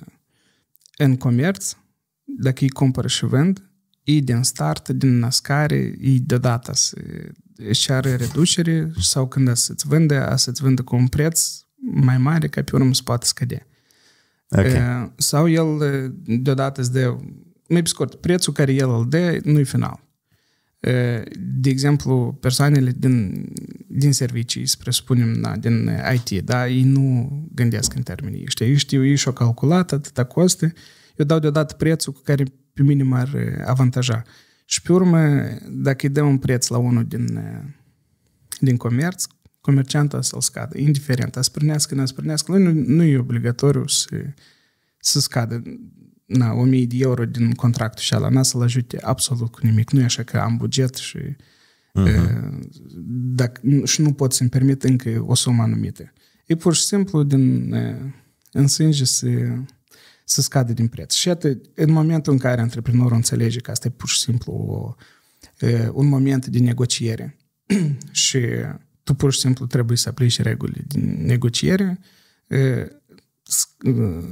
în comerț, dacă îi cumpăr și vând, ei din start, din nascare, ei deodată își are reducere sau când să-ți vândă, să-ți vândă cu un preț mai mare ca pe urmă se poate scădea. Okay. Eh, sau el eh, deodată îți dă, mai pe scurt, prețul care el îl dă nu-i final de exemplu, persoanele din, din servicii, spre spunem, na, din IT, da, ei nu gândesc în termenii ăștia. Ei știu, ei și-au calculat atâta costă, eu dau deodată prețul cu care pe mine m-ar avantaja. Și pe urmă, dacă îi dăm un preț la unul din, din comerț, comerciantul să-l scadă, indiferent, a spârnească, nu a spârnească, nu, nu e obligatoriu să, să scadă na, 1000 de euro din contractul și ala n-a să-l ajute absolut cu nimic. Nu e așa că am buget și, uh-huh. dacă, și nu pot să-mi permit încă o sumă anumită. E pur și simplu din sânge să, să scade din preț. Și atât, în momentul în care antreprenorul înțelege că asta e pur și simplu o, un moment de negociere și tu pur și simplu trebuie să aplici regulile din negociere, Uh,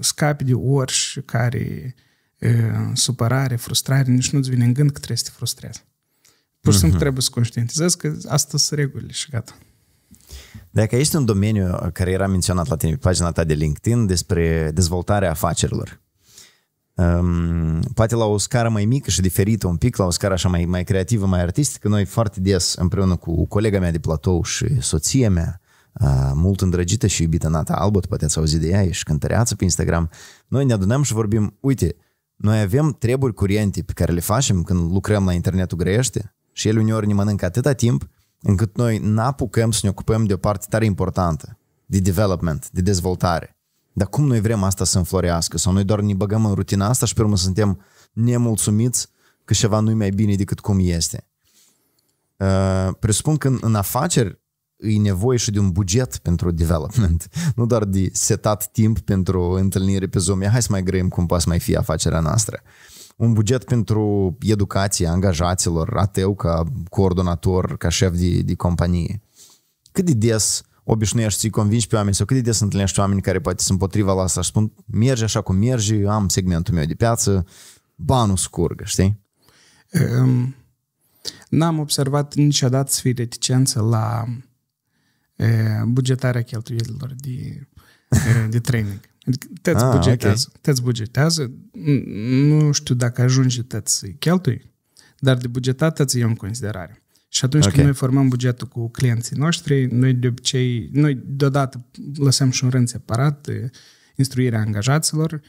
scapi de orice care uh, supărare, frustrare, nici nu-ți vine în gând că trebuie să te frustrezi. Pur și simplu uh-huh. trebuie să conștientizezi că asta sunt regulile și gata. Dacă este un domeniu uh, care era menționat la tine pe pagina ta de LinkedIn despre dezvoltarea afacerilor, um, poate la o scară mai mică și diferită un pic, la o scară așa mai, mai creativă, mai artistică, noi foarte des împreună cu colega mea de platou și soția mea Uh, mult îndrăgită și iubită Nata Albot, poate ați auzit de ea, e și cântăreață pe Instagram. Noi ne adunăm și vorbim, uite, noi avem treburi curente pe care le facem când lucrăm la internetul grește și el uneori ne mănâncă atâta timp încât noi n-apucăm să ne ocupăm de o parte tare importantă, de development, de dezvoltare. Dar cum noi vrem asta să înflorească? Sau noi doar ne băgăm în rutina asta și pe urmă suntem nemulțumiți că ceva nu-i mai bine decât cum este. Uh, presupun că în, în afaceri e nevoie și de un buget pentru development, nu doar de setat timp pentru întâlnire pe Zoom, hai să mai grăim cum poate să mai fie afacerea noastră. Un buget pentru educație angajaților, ateu ca coordonator, ca șef de, de companie. Cât de des obișnuiești să-i convingi pe oameni sau cât de des întâlnești oameni care poate sunt împotriva la asta și spun merge așa cum merge, am segmentul meu de piață, banul scurgă, știi? Um, n-am observat niciodată să fii reticență la bugetarea cheltuielilor de, de training. Adică te-ți ah, bugetează. Okay. Te-ți bugetează. Nu știu dacă ajunge te-ți cheltui, dar de bugetat te-ți iau în considerare. Și atunci okay. când noi formăm bugetul cu clienții noștri, noi de obicei, noi deodată lăsăm și un rând separat instruirea angajaților,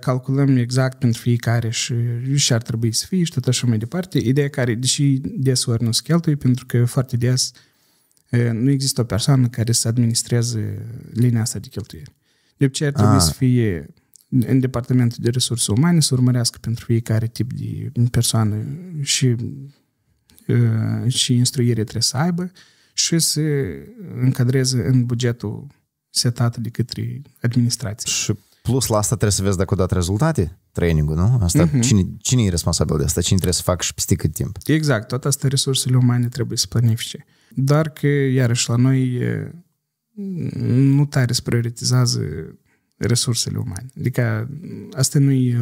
calculăm exact pentru fiecare și, și ar trebui să fie și tot așa mai departe. Ideea care, deși desori nu se cheltui, pentru că foarte des nu există o persoană care să administreze linia asta de cheltuieli. De obicei ar trebui A. Ah. să fie în departamentul de resurse umane să urmărească pentru fiecare tip de persoană și, și instruire trebuie să aibă și să încadreze în bugetul setat de către administrație. Și plus la asta trebuie să vezi dacă a dat rezultate trainingul, nu? Asta, uh-huh. cine, cine e responsabil de asta? Cine trebuie să facă și peste cât timp? Exact, toate astea resursele umane trebuie să planifice. Dar că, iarăși, la noi nu tare se prioritizează resursele umane. Adică asta nu e,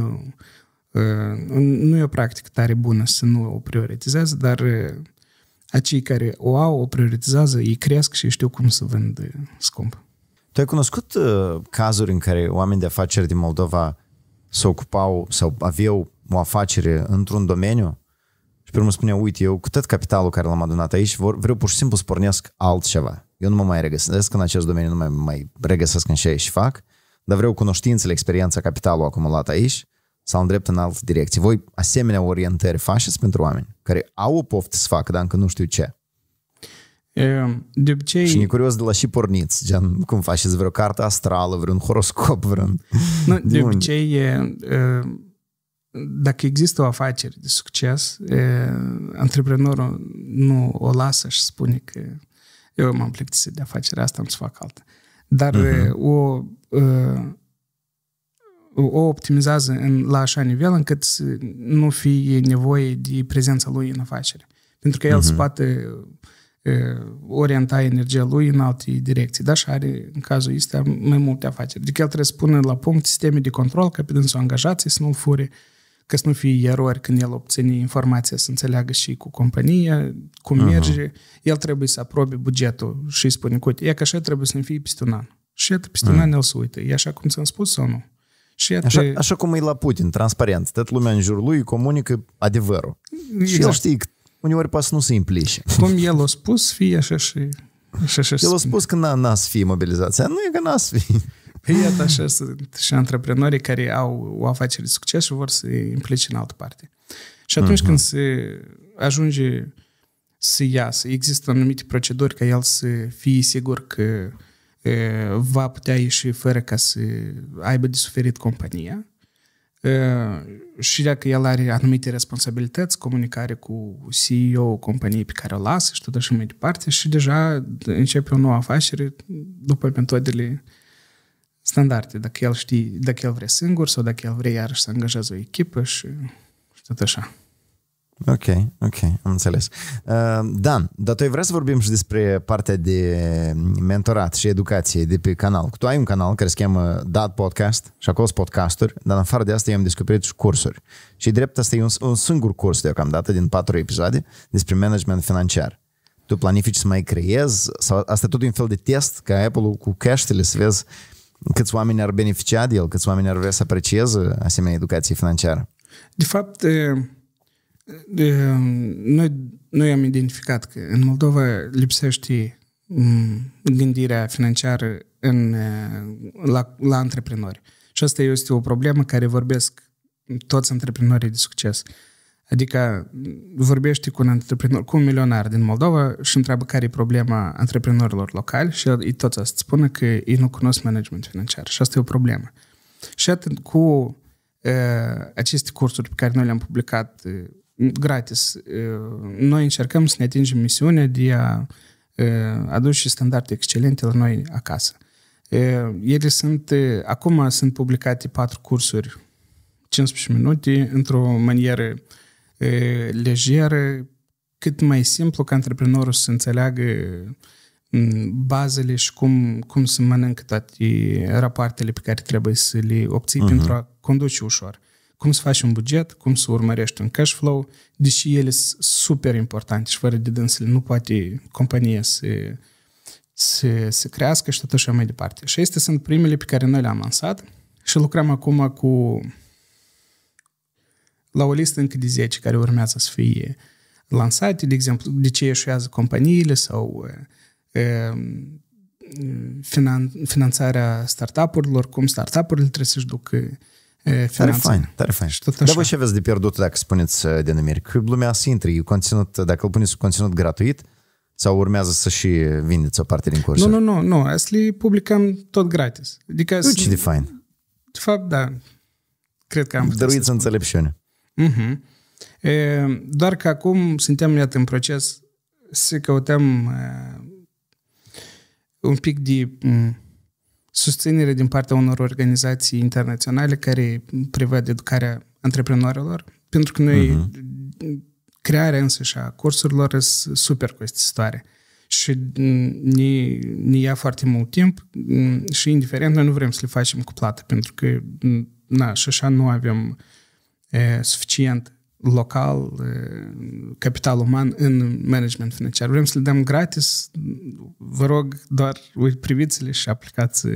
nu e o practică tare bună să nu o prioritizează, dar acei care o au, o prioritizează, ei cresc și știu cum să vând scump. Tu ai cunoscut cazuri în care oameni de afaceri din Moldova se ocupau sau aveau o afacere într-un domeniu pe urmă spunea, uite, eu cu tot capitalul care l-am adunat aici, vor, vreau pur și simplu să pornesc altceva. Eu nu mă mai regăsesc în acest domeniu, nu mai, mai regăsesc în ce și fac, dar vreau cunoștințele, experiența, capitalul acumulat aici să îndrept în altă direcție. Voi asemenea orientări faceți pentru oameni care au o poftă să facă, dar încă nu știu ce. De obicei... Și e curios de la și porniți, gen, cum faceți vreo carte astrală, vreun horoscop, vreun... Nu, de, de obicei, e, dacă există o afacere de succes, antreprenorul nu o lasă și spune că eu m-am plictisit de afacerea asta, am să fac alta. Dar uh-huh. o, o optimizează în, la așa nivel încât să nu fie nevoie de prezența lui în afacere. Pentru că el uh-huh. se poate orienta energia lui în alte direcții. Da, și are, în cazul este mai multe afaceri. Adică el trebuie să pune la punct sisteme de control ca pe dânsul angajații să nu fure uh, ca să nu fie erori când el obține informația, să înțeleagă și cu compania, cum uh-huh. merge, el trebuie să aprobe bugetul și îi spune, uite, e că așa trebuie să ne fie peste un an. Și iată, peste uh-huh. un an el se uită, e așa cum ți-am spus sau nu? Și iată... așa, așa cum e la Putin, transparent, tot lumea în jurul lui comunică adevărul. Exact. Și el exact. știe că uneori poate să nu se implice. Cum el a spus, fie așa și... Așa, așa el a spus că n-a, n-a să fie mobilizația. Nu e că n-a să fie. Iată așa sunt și antreprenorii care au o afacere de succes și vor să implice în altă parte. Și atunci uh-huh. când se ajunge să iasă, există anumite proceduri ca el să fie sigur că e, va putea ieși fără ca să aibă de suferit compania. E, și dacă el are anumite responsabilități, comunicare cu CEO-ul companiei pe care o lasă și tot așa mai departe și deja începe o nouă afacere după metodele standarde, dacă el știe, dacă el vrea singur sau dacă el vrea iarăși să angajeze o echipă și, și tot așa. Ok, ok, am înțeles. Uh, Dan, dar tu ai vrea să vorbim și despre partea de mentorat și educație de pe canal. Tu ai un canal care se cheamă Dat Podcast și acolo sunt podcasturi, dar în afară de asta eu am descoperit și cursuri. Și drept asta e un, un singur curs deocamdată din patru episoade despre management financiar. Tu planifici să mai creezi sau asta e tot un fel de test ca Apple cu cash să vezi câți oameni ar beneficia de el, câți oameni ar vrea să aprecieze asemenea educație financiară? De fapt, noi, noi am identificat că în Moldova lipsește mm, gândirea financiară în, la, la antreprenori. Și asta este o problemă care vorbesc toți antreprenorii de succes. Uh, Adică vorbești cu un antreprenor, cu un milionar din Moldova și întreabă care e problema antreprenorilor locali și ei toți să spună că ei nu cunosc management financiar și asta e o problemă. Și atât cu uh, aceste cursuri pe care noi le-am publicat uh, gratis, uh, noi încercăm să ne atingem misiunea de a uh, aduce standarde excelente la noi acasă. Uh, ele sunt, uh, acum sunt publicate patru cursuri 15 minute într-o manieră uh, lejeră, cât mai simplu ca antreprenorul să înțeleagă bazele și cum, cum să mănâncă toate rapoartele pe care trebuie să le obții uh-huh. pentru a conduce ușor. Cum să faci un buget, cum să urmărești un cash flow, deși ele sunt super importante și fără de dânsele nu poate compania să, să, să crească și tot așa mai departe. Și acestea sunt primele pe care noi le-am lansat și lucrăm acum cu la o listă încă de 10 care urmează să fie lansate, de exemplu, de ce eșuează companiile sau e, uh, um, finan- finanțarea startup-urilor, cum startup-urile trebuie să-și ducă finanțe. Uh, tare fain, tare fain. Dar voi ce aveți de pierdut dacă spuneți uh, din Că lumea să intre, conținut, dacă îl puneți conținut gratuit, sau urmează să și vindeți o parte din cursuri? Nu, nu, nu, nu. Asta le publicăm tot gratis. Adică... Nu, ce de fain. De fapt, da. Cred că am Dăruiți înțelepciune. Mm-hmm. E, doar că acum suntem, iată, în proces să căutăm uh, un pic de um, susținere din partea unor organizații internaționale care prevăd educarea antreprenorilor, pentru că noi uh-huh. crearea însăși a cursurilor este super costisitoare și ne, ne ia foarte mult timp și indiferent noi nu vrem să le facem cu plată, pentru că na, și așa nu avem uh, suficient local, capital uman în management financiar. Vrem să le dăm gratis, vă rog doar priviți-le și aplicați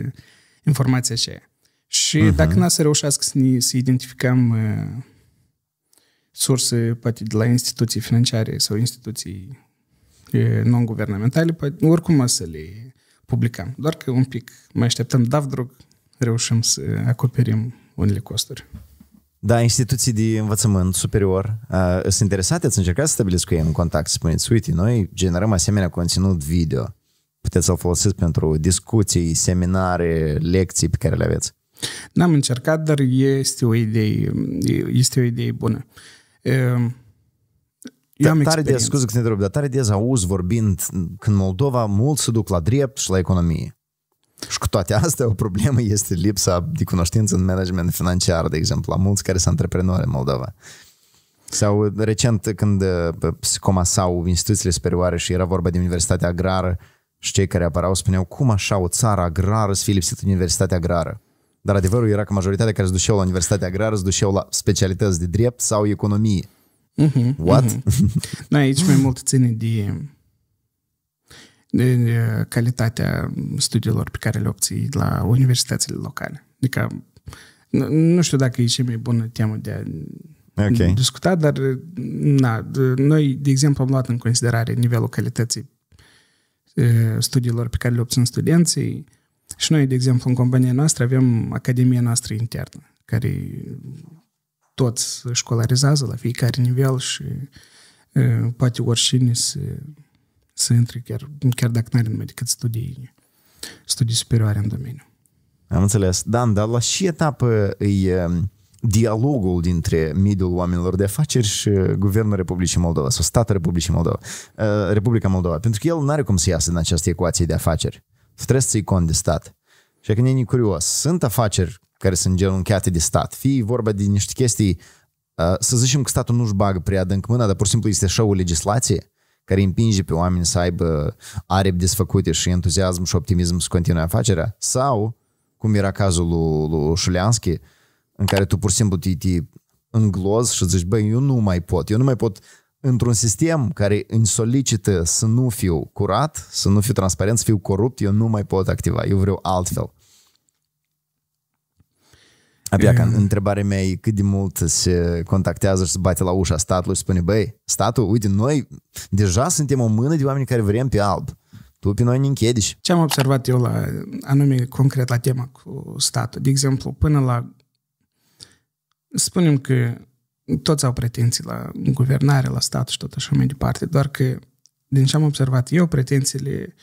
informația aceea. Și uh-huh. dacă n-a să reușească să, ne, să identificăm uh, surse, poate de la instituții financiare sau instituții uh, non-guvernamentale, poate, oricum să le publicăm. Doar că un pic mai așteptăm, dar vă reușim să acoperim unele costuri. Da, instituții de învățământ superior uh, sunt interesate, ați încercat să stabiliți cu ei un contact, spuneți, uite, noi generăm asemenea conținut video, puteți să-l folosiți pentru discuții, seminare, lecții pe care le aveți. N-am încercat, dar este o idee, este o idee bună. Ehm, eu am tare de, scuze că te întreb, dar tare de auzi vorbind când Moldova mult se duc la drept și la economie. Și cu toate astea, o problemă este lipsa de cunoștință în management financiar, de exemplu, la mulți care sunt antreprenori în Moldova. Sau recent când se comasau instituțiile superioare și era vorba de universitatea agrară și cei care apărau spuneau cum așa o țară agrară să fie lipsită universitatea agrară? Dar adevărul era că majoritatea care se duceau la universitatea agrară se duceau la specialități de drept sau economie. Uh-huh, What? Uh-huh. Mhm. Na, aici mai mult ține de din calitatea studiilor pe care le obții la universitățile locale. Adică, nu, nu știu dacă e cea mai bună temă de a okay. discuta, dar na, noi, de exemplu, am luat în considerare nivelul calității studiilor pe care le obțin studenții și noi, de exemplu, în compania noastră avem Academia noastră internă, care toți școlarizează la fiecare nivel și poate oricine să să intri chiar, chiar dacă nu ai numai decât studii, studii superioare în domeniu. Am înțeles. Dan, dar la ce etapă e um, dialogul dintre mediul oamenilor de afaceri și uh, Guvernul Republicii Moldova sau statul Republicii Moldova, uh, Republica Moldova, pentru că el nu are cum să iasă din această ecuație de afaceri. Trebuie să i cont de stat. Și când e curios, sunt afaceri care sunt genunchiate de stat, fie vorba de niște chestii, uh, să zicem că statul nu-și bagă prea adânc mâna, dar pur și simplu este așa o legislație, care împinge pe oameni să aibă aripi desfăcute și entuziasm și optimism să continue afacerea, sau, cum era cazul lui, lui Șuleanschi, în care tu pur și simplu te, te înglozi și zici, băi, eu nu mai pot, eu nu mai pot într-un sistem care îmi solicită să nu fiu curat, să nu fiu transparent, să fiu corupt, eu nu mai pot activa, eu vreau altfel. Abia mm. ca întrebarea mea e cât de mult se uh, contactează și se bate la ușa statului și spune, băi, statul, uite, noi deja suntem o mână de oameni care vrem pe alb. Tu pe noi ne închedici. Ce am observat eu la, anume concret la tema cu statul, de exemplu, până la, spunem că toți au pretenții la guvernare, la stat și tot așa mai departe, doar că, din ce am observat eu, pretențiile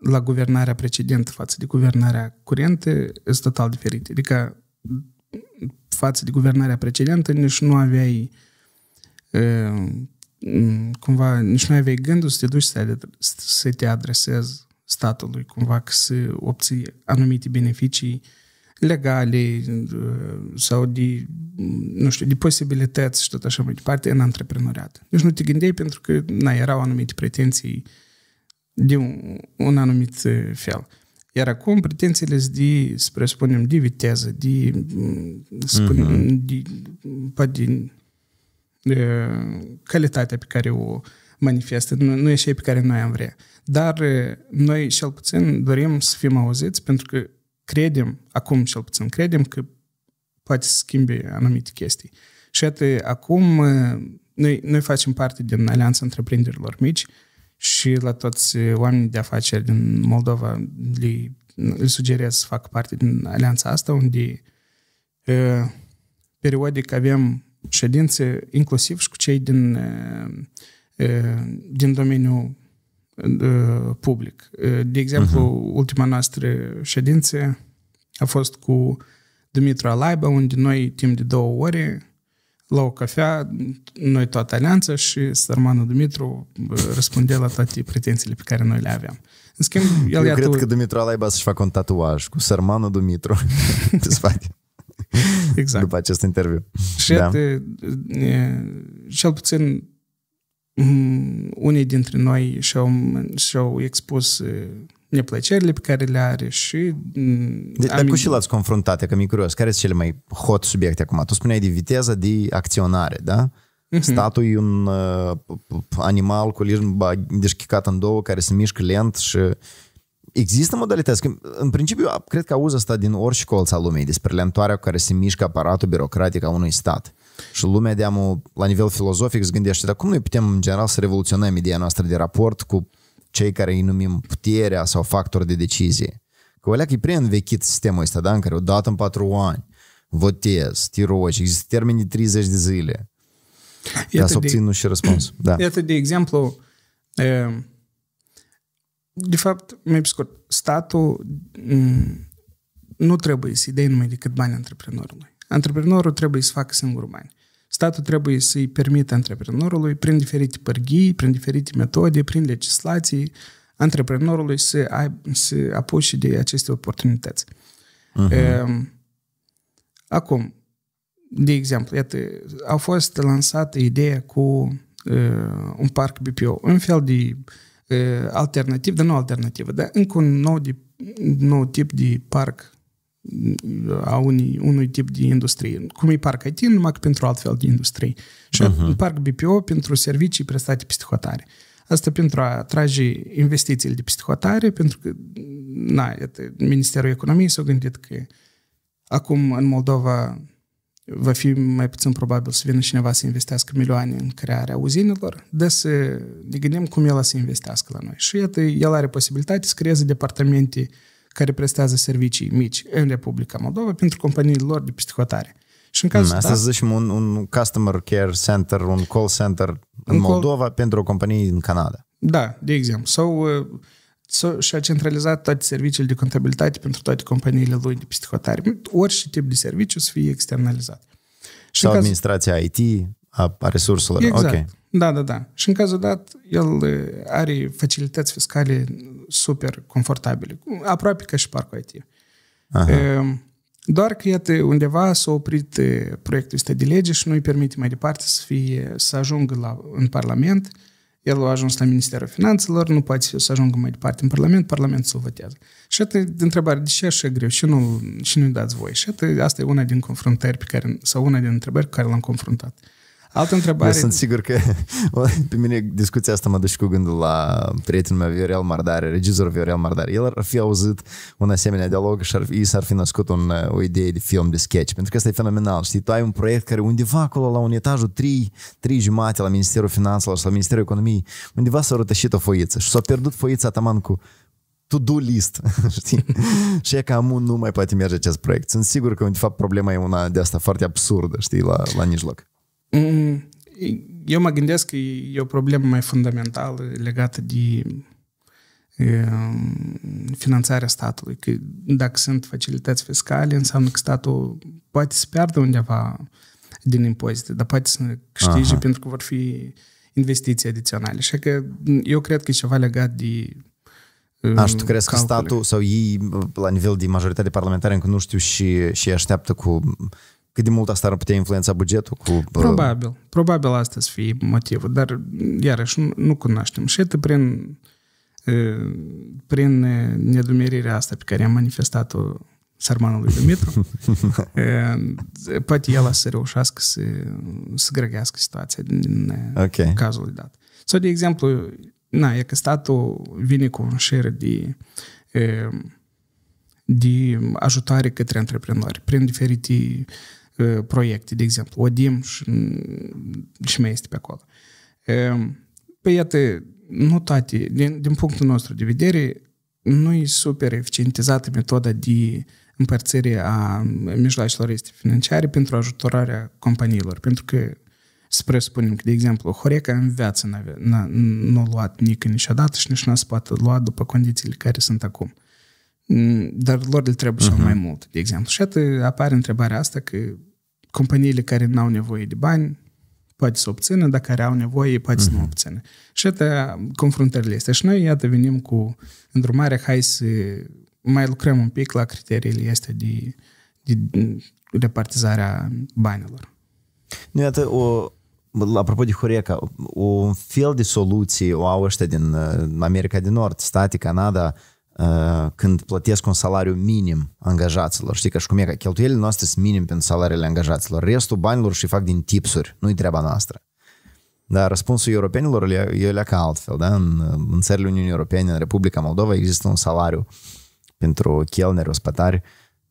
la guvernarea precedentă față de guvernarea curentă sunt total diferite. Adică față de guvernarea precedentă, nici nu aveai cumva, nici nu aveai gândul să te duci să te adresezi statului, cumva că să obții anumite beneficii legale sau de, nu știu, de posibilități și tot așa mai departe în antreprenoriat. Deci nu te gândeai pentru că na, erau anumite pretenții de un, un anumit fel. Iar acum pretențiile sunt de, spre spunem, de viteză, de, spunem, uh-huh. de, de, de, calitatea pe care o manifestă. Nu, nu e și pe care noi am vrea. Dar noi, cel puțin, dorim să fim auziți pentru că credem, acum cel puțin, credem că poate să schimbe anumite chestii. Și iată, acum noi, noi facem parte din Alianța Întreprinderilor Mici, uh, și la toți oamenii de afaceri din Moldova le, le sugerez să facă parte din alianța asta, unde e, periodic avem ședințe inclusiv și cu cei din, e, din domeniul e, public. De exemplu, uh-huh. ultima noastră ședință a fost cu Dumitru Alaiba, unde noi timp de două ore la o cafea, noi toată alianța și sărmanul Dumitru răspundea la toate pretențiile pe care noi le aveam. În schimb, el Eu cred cred că Dumitru Alaiba să-și facă un tatuaj cu sărmanul Dumitru pe spate. exact. După acest interviu. Și da. e, cel puțin unii dintre noi și-au, și-au expus neplăcerile pe care le are și... Mm, deci, dar cu ce l-ați confruntat? Că mi curios. Care sunt cele mai hot subiecte acum? Tu spuneai de viteza de acționare, da? Uh-huh. Statul e un uh, animal cu limba deschicat în două care se mișcă lent și există modalități. Că, în principiu, cred că auzi asta din orice colț al lumii despre lentoarea cu care se mișcă aparatul birocratic a unui stat. Și lumea, de la nivel filozofic, se gândește, dar cum noi putem, în general, să revoluționăm ideea noastră de raport cu cei care îi numim puterea sau factor de decizie. Că o că e prea învechit sistemul ăsta, da? în care odată în patru ani votez, te rogi, există termeni de 30 de zile. Iată ca să obțin nu și răspuns. Da. Iată, de exemplu, ehm, de fapt, mai pe scurt, statul mm, nu trebuie să-i dea numai decât bani antreprenorului. Antreprenorul trebuie să facă singur bani statul trebuie să-i permită antreprenorului prin diferite pârghii, prin diferite metode, prin legislații, antreprenorului să, ai, să apuși de aceste oportunități. Uh-huh. Acum, de exemplu, iată, a fost lansată ideea cu uh, un parc BPO, un fel de uh, alternativ, dar nu alternativă, dar încă un nou, de, nou tip de parc a unui, unui tip de industrie. Cum e parc IT, numai că pentru altfel de industrie. Și uh-huh. parc BPO pentru servicii prestate peste hotare. Asta pentru a atrage investițiile de peste hotare, pentru că na, iată, Ministerul Economiei s-a gândit că acum în Moldova va fi mai puțin probabil să vină cineva să investească milioane în crearea uzinelor, de să ne gândim cum el să investească la noi. Și iată, el are posibilitatea să creeze departamente uh, care prestează servicii mici în Republica Moldova pentru companiile lor de pistihotare. Și în cazul mm, asta da, un, un customer care center, un call center în Moldova call... pentru o companie în Canada. Da, de exemplu. Sau uh, so, și-a centralizat toate serviciile de contabilitate pentru toate companiile lui de pistihotare. Orice tip de serviciu să fie externalizat. Și sau cazul... administrația IT a, a resurselor. Exact. Okay. Da, da, da. Și în cazul dat, el are facilități fiscale super confortabile, aproape ca și parcul IT. Aha. E, doar că, iată, undeva s-a oprit proiectul ăsta de lege și nu îi permite mai departe să, fie, să ajungă la, în Parlament. El a ajuns la Ministerul Finanțelor, nu poate să ajungă mai departe în Parlament, Parlamentul îl votează. Și atât, întrebare, de ce așa greu? Și nu, și nu dați voi? Și atât, asta e una din confruntări pe care, sau una din întrebări pe care l-am confruntat. Uh, Altă întrebare. Eu sunt sigur că pe mine discuția asta mă duce cu gândul la prietenul meu Viorel Mardare, regizor Viorel Mardare. El ar fi auzit un asemenea dialog și ar, fi, s-ar fi născut un, uh, o idee de film, de sketch, pentru că asta e fenomenal. Știi, tu ai un proiect care undeva acolo la un etajul 3, 3 jumate la Ministerul Finanțelor sau la Ministerul Economiei, undeva s-a rătășit o foiță și s-a pierdut foița taman cu to-do list, știi? și e cam nu mai poate merge acest proiect. Sunt sigur că, de fapt, problema e una de asta foarte absurdă, știi, la, la loc. Mm-hmm. Eu mă gândesc că e o problemă mai fundamentală legată de ehm, finanțarea statului. Că dacă sunt facilități fiscale, înseamnă că statul poate să piardă undeva din impozite, dar poate să câștige Aha. pentru că vor fi investiții adiționale. Și că eu cred că e ceva legat de a, ehm, și tu crezi calcule. că statul sau ei, la nivel de majoritate parlamentară, încă nu știu și, și așteaptă cu cât de mult asta ar putea influența bugetul? Cu, uh, probabil, probabil asta să fie motivul, dar iarăși nu, nu cunoaștem. Și atât prin, uh, prin nedumerirea asta pe care am manifestat-o sărmanului Dumitru, uh, poate el să reușească să, să grăgească situația din okay. cazul dat. Sau, de exemplu, na, e că statul vine cu un share de, de ajutare către antreprenori prin diferite proiecte, de exemplu. Odim și, și mai este pe acolo. Păi iată, nu toate, din, din punctul nostru de vedere, nu e super eficientizată metoda de împărțire a mijloacelor este financiare pentru ajutorarea companiilor. Pentru că, spre spunem că, de exemplu, Horeca în viață nu a luat nică niciodată și nici nu se poate lua după condițiile care sunt acum. Dar lor le trebuie uh-huh. mai mult, de exemplu. Și atât apare întrebarea asta că companiile care nu au nevoie de bani poate să obțină, dacă care au nevoie poate uh-huh. să nu mhm. obțină. Și atâta confruntările este. Și noi, iată, venim cu îndrumarea, hai să mai lucrăm un pic la criteriile este de, de repartizarea banilor. Nu, iată, o, apropo de Horeca, un fel de soluții o au ăștia din America de Nord, state, Canada, Uh, când plătesc un salariu minim angajaților. Știi, că și cum e, că cheltuielile noastre sunt minim pentru salariile angajaților. Restul banilor și fac din tipsuri, nu-i treaba noastră. Dar răspunsul europenilor e ca altfel. Da? În, în țările Uniunii Europene, în Republica Moldova, există un salariu pentru chelneri, ospătari,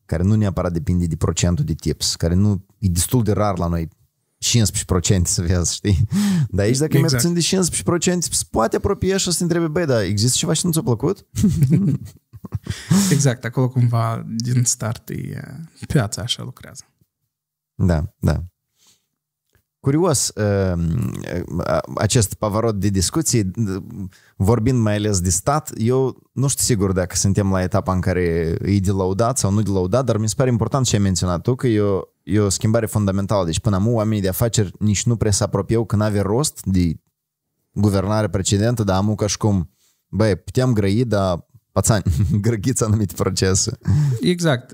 care nu neapărat depinde de procentul de tips, care nu e destul de rar la noi 15% să vezi, știi? Dar aici dacă exact. mi puțin de 15%, poate apropie și o să te întrebe băi, dar există ceva și nu ți-a plăcut? exact, acolo cumva din start e, piața așa lucrează. Da, da. Curios, ehm, acest pavarot de discuții, vorbind mai ales de stat, eu nu știu sigur dacă suntem la etapa în care e de laudat sau nu de laudat, dar mi se pare important ce ai menționat tu, că eu e o schimbare fundamentală. Deci până acum oamenii de afaceri nici nu prea se apropiau că n-avea rost de guvernare precedentă, dar amu ca și cum, băi, puteam grăi, dar pațani, grăghiți anumite procese. Exact.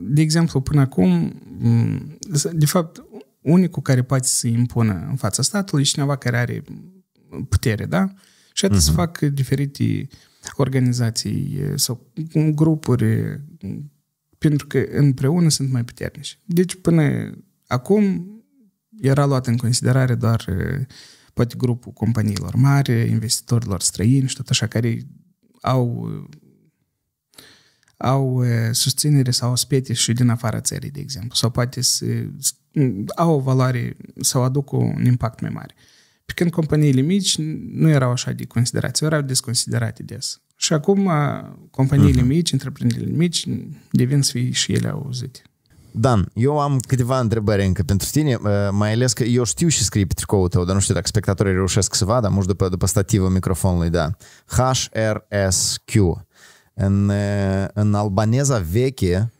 De exemplu, până acum, de fapt, unicul care poate să impună în fața statului e cineva care are putere, da? Și atât uh-huh. Mhm. să fac diferite organizații sau grupuri pentru că împreună sunt mai puternici. Deci până acum era luat în considerare doar uh, poate grupul companiilor mari, investitorilor străini și tot așa, care au uh, au uh, susținere sau spete și din afara țării, de exemplu, sau poate să, au o valoare sau aduc un impact mai mare. Pe când companiile mici nu erau așa de considerați, erau desconsiderate des. Și acum uh, companiile uh-huh. mici, întreprinderile mici, devin să fie și ele auzite. Dan, eu am câteva întrebări încă pentru tine, uh, mai ales că eu știu și scrii pe tricoul tău, dar nu știu dacă spectatorii reușesc să vadă, muși după, după stativul microfonului, da. HRSQ. În, uh, în albaneza veche,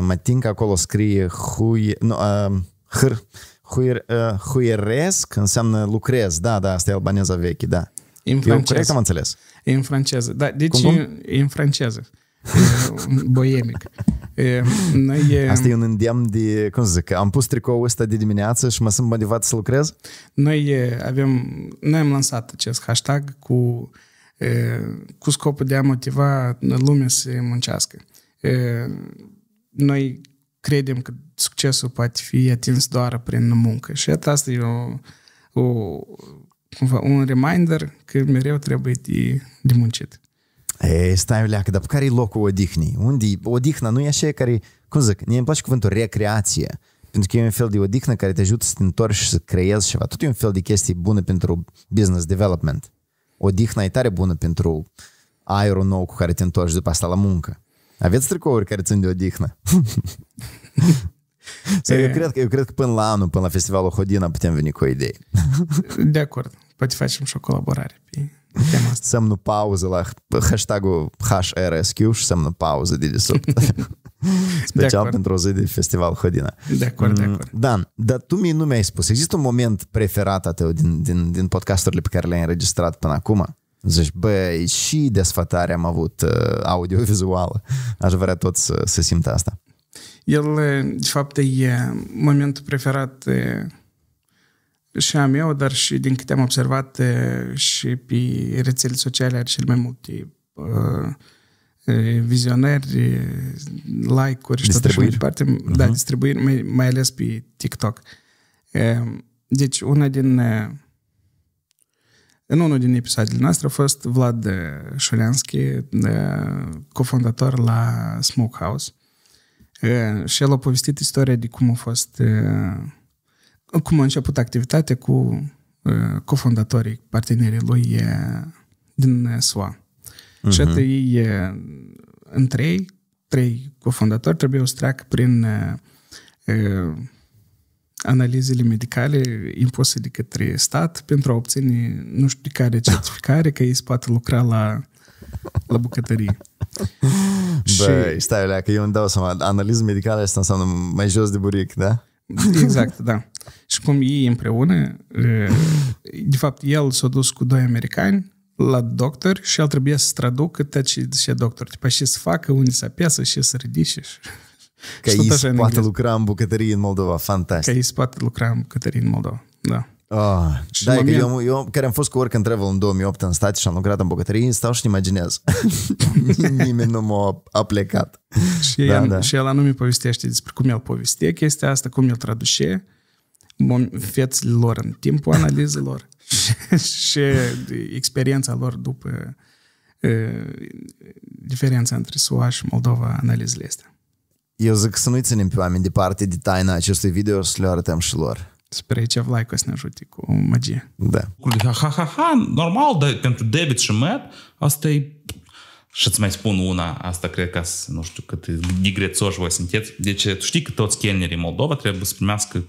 mă tin acolo scrie hui, nu, uh, hâr, huir, uh, înseamnă lucrez, da, da, asta e albaneza veche, da. În franceză. Eu am înțeles. În franceză. Da, deci cum, cum? în franceză. boiemic. Noi, Asta e un îndemn de, cum să zic, am pus tricoul ăsta de dimineață și mă sunt motivat să lucrez? Noi avem, noi am lansat acest hashtag cu, cu scopul de a motiva lumea să muncească. Noi credem că succesul poate fi atins doar prin muncă și asta e o, o cumva un reminder că mereu trebuie de, de muncit. E, stai, leacă, dar care e locul odihnii? Unde odihna nu e așa care, cum zic, mie îmi place cuvântul recreație, pentru că e un fel de odihnă care te ajută să te întorci și să creezi ceva. Tot e un fel de chestii bune pentru business development. Odihna e tare bună pentru aerul nou cu care te întorci după asta la muncă. Aveți tricouri care țin de odihnă? Sau eu cred, că, eu cred că până la anul, până la festivalul Hodina, putem veni cu o idee. De acord. Poate facem și o colaborare pe tema asta. Semnul pauză la hashtagul HRSQ și semnul pauză de desubt. Special de pentru o zi de festival Hodina. De acord, de mm, acord. Dan, dar tu mie nu mi-ai spus. Există un moment preferat a tău din, din, din podcasturile pe care le-ai înregistrat până acum? Zici, băi, și desfătare am avut uh, audio-vizuală. Aș vrea tot să, să simt asta. El, de fapt, e momentul preferat și a meu, dar și din câte am observat și pe rețele sociale are cel mai multe vizionări, like-uri și tot așa mai departe. Uh-huh. Da, distribuiri, mai, mai ales pe TikTok. Deci, una din... În unul din episoadele noastre a fost Vlad Șuleanski, cofondator la Smokehouse și el a povestit istoria de cum a fost, cum a început activitatea cu cofondatorii, partenerii lui din SUA. Uh-huh. Și mhm. atât ei, în trei, trei cofondatori trebuiau să treacă prin analizele medicale impuse de către stat pentru a obține nu știu de care certificare că ei se poate lucra la, la bucătărie. Băi, și... stai, Lea, că eu îmi dau seama, analiză medicală asta înseamnă mai jos de buric, da? Exact, da. Și cum ei împreună, de fapt, el s-a dus cu doi americani la doctor și el trebuia să traducă tot ce zice doctor. Tipa, ce să facă, unde să apiasă și să ridice. Că ei se poate lucra în bucătărie în Moldova, fantastic. Că ei se poate lucra în bucătărie în Moldova, da. Oh, da, că eu, eu care am fost cu Work and Travel în 2008 în stat și am lucrat în bucătărie, stau și imaginez. Nimeni nu m-a a plecat. Și, da, el, da. și el anume povestește despre cum el povestea chestia asta, cum el traduce fețile lor în timpul analizelor și experiența lor după e, diferența între SUA și Moldova analizele astea. Eu zic să nu ținem pe oameni departe de taina acestui video să le arătăm și lor spre ceva ca să ne ajute cu magie. Da. Ha-ha-ha, normal, dar pentru debit și met, asta e și îți mai spun una, asta cred că, nu știu cât de grețoși voi sunteți. Deci, tu știi că toți chelnerii Moldova trebuie să primească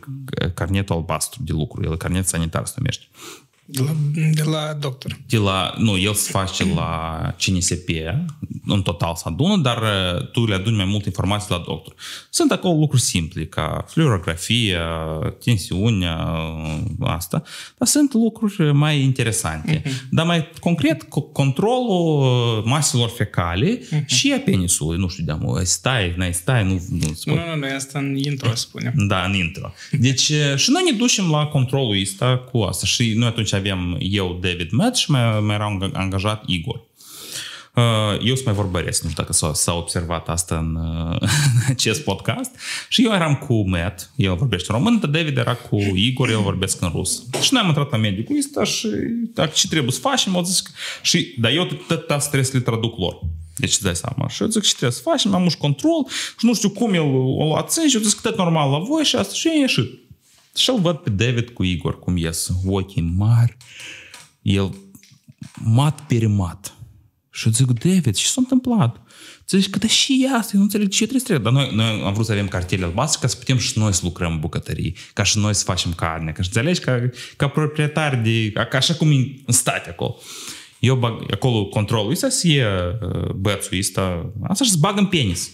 carnetul albastru de lucru, el carnet sanitar se numește. La, de la doctor. De la, nu, el se face la CNSP, în total se adună, dar uh, tu le aduni mai multe informații la doctor. Sunt acolo lucruri simple, ca fluorografie, tensiunea, asta, dar sunt lucruri mai interesante. Uh-huh. Dar mai concret, controlul uh, maselor fecale uh-huh. și a penisului, nu știu, de uh, stai, n-ai stai, nu... Nu, nu, nu, noi asta în intro spunem. Da, în intro. Deci, și noi ne ducem la controlul ăsta cu asta și noi atunci avem eu, David Metz și mai, mai era un angajat Igor. Uh, eu sunt mai vorbăresc, nu știu dacă s-a, s-a observat asta în, uh, în acest podcast. Și eu eram cu Matt, el vorbește în român, dar David era cu Igor, eu vorbesc în rus. Și noi am intrat la medicul ăsta și dacă ce trebuie să facem, au zis că... Și, dar eu tot asta trebuie să le traduc lor. Deci îți dai seama. Și eu zic, ce trebuie să facem? Am un control și nu știu cum el o luat și eu zic, tot normal la voi și asta și e ieșit și îl văd pe David cu Igor, cum ies, ochii mari, el mat perimat. Și zic, David, ce s-a întâmplat? Zici că, da și ea, nu înțeleg ce trebuie să Dar noi, noi am vrut să avem cartele albastre ca să putem și noi să lucrăm în bucătărie, ca și noi să facem carne, ca și înțelegi, ca, ca proprietari, de, ca, ca așa cum e în state acolo. Eu bag, acolo controlul ăsta, e uh, bățul ăsta, asta și bagă în penis.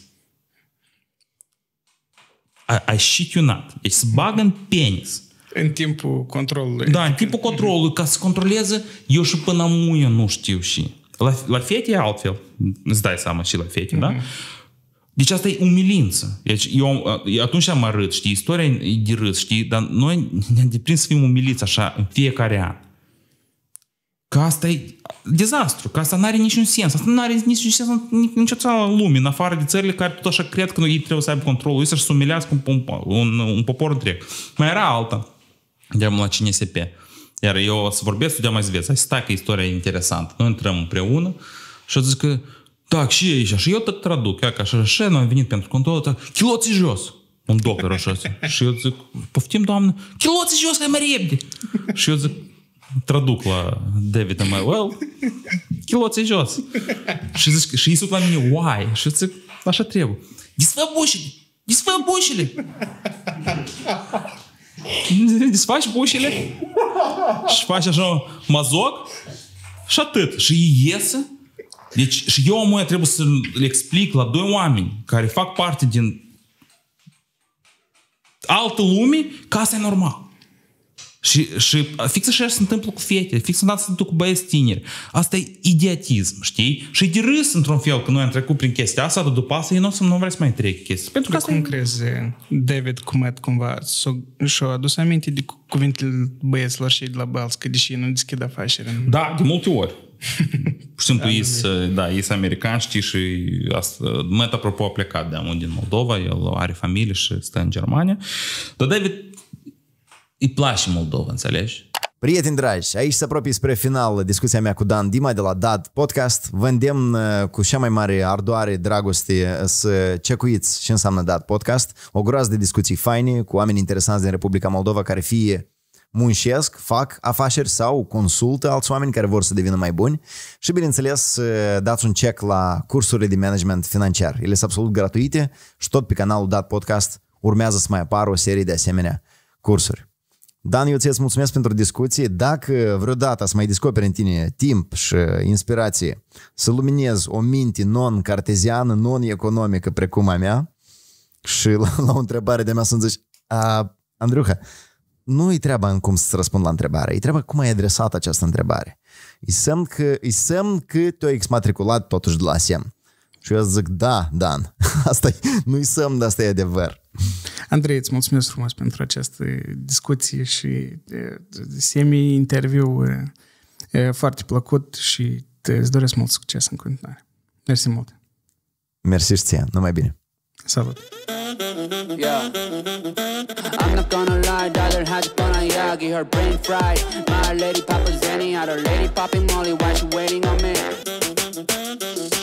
I, I shit you not. Deci se bagă în penis. În timpul controlului. Da, în timpul controlului, ca să controleze eu și până muie nu știu și. La, la fete e altfel. Îți dai seama și la fete, uh-huh. da? Mhm. Deci asta e umilință. Deci eu atunci am arăt, știi, istoria e de râs, știi, dar noi ne-am deprins să fim umiliți așa în fiecare an. Că asta e dezastru, că asta nu are niciun sens. Asta nu are niciun sens în nicio țară în lume, în afară de țările care tot așa cred că ei trebuie să aibă controlul, ei să-și sumilească un, un, un, un popor întreg. Mai era alta, de la CNSP. Iar eu o să vorbesc, studiam mai zveți. Hai stai că istoria e interesantă. Noi intrăm împreună și o zic că так, da, și aici, și eu tot traduc, ia, că, așa, și noi am venit pentru control, так, chiloții jos. Un doctor așa. și eu zic, poftim, doamnă, chiloții jos, că mai repede. Și eu zic, traduc la David Well, chiloții jos. Și, zic, și ei sunt la mine, why? Și zic, așa trebuie. Desfă Desfă bușile! Desfaci bușile și faci așa mazoc și atât. Și ei iese. Deci și eu mai trebuie să le explic la doi oameni care fac parte din altă lume că asta e normal. Și, și fix așa se întâmplă cu fete, fix așa se întâmplă cu băieți tineri. Asta e idiotism, știi? Și de râs într-un fel că noi am trecut prin chestia asta, dar după asta ei nu o să nu vrea să mai trec chestia. Pentru că cum e... crezi, David Cumet cumva și-a adus aminte de cuvintele băieților și de la că deși nu deschid afaceri? Da, de multe ori. Pur și simplu, is, da, is da, american, știi, și asta, apropo, a plecat de da, unul din Moldova, el are familie și stă în Germania. Dar David îi place Moldova, înțelegi? Prieteni dragi, aici se apropie spre final discuția mea cu Dan Dima de la DAD Podcast. Vă îndemn uh, cu cea mai mare ardoare, dragoste uh, să cecuiți ce înseamnă DAD Podcast. O groază de discuții faine cu oameni interesanți din Republica Moldova care fie muncesc, fac afaceri sau consultă alți oameni care vor să devină mai buni și, bineînțeles, uh, dați un check la cursurile de management financiar. Ele sunt absolut gratuite și tot pe canalul DAD Podcast urmează să mai apară o serie de asemenea cursuri. Dan, eu ți-ți mulțumesc pentru discuție. Dacă vreodată să mai descoperi în tine timp și inspirație să luminezi o minte non-carteziană, non-economică precum a mea și la, la o întrebare de mea să-mi zici a, Andruha, nu e treaba în cum să-ți răspund la întrebare, e treaba cum ai adresat această întrebare. E semn că, e semn că te-ai exmatriculat totuși de la semn. Și eu zic, da, Dan, asta nu-i semn, dar asta e adevăr. Andrei, îți mulțumesc frumos pentru această discuție și semi-interviu foarte plăcut și îți doresc mult succes în continuare. Mersi mult! Mersi și ție, numai bine! Salut! Yeah. I'm not gonna lie, dollar had fun on Yagi, her brain fried. My lady Papa Zenny, her lady popping Molly, why she waiting on me?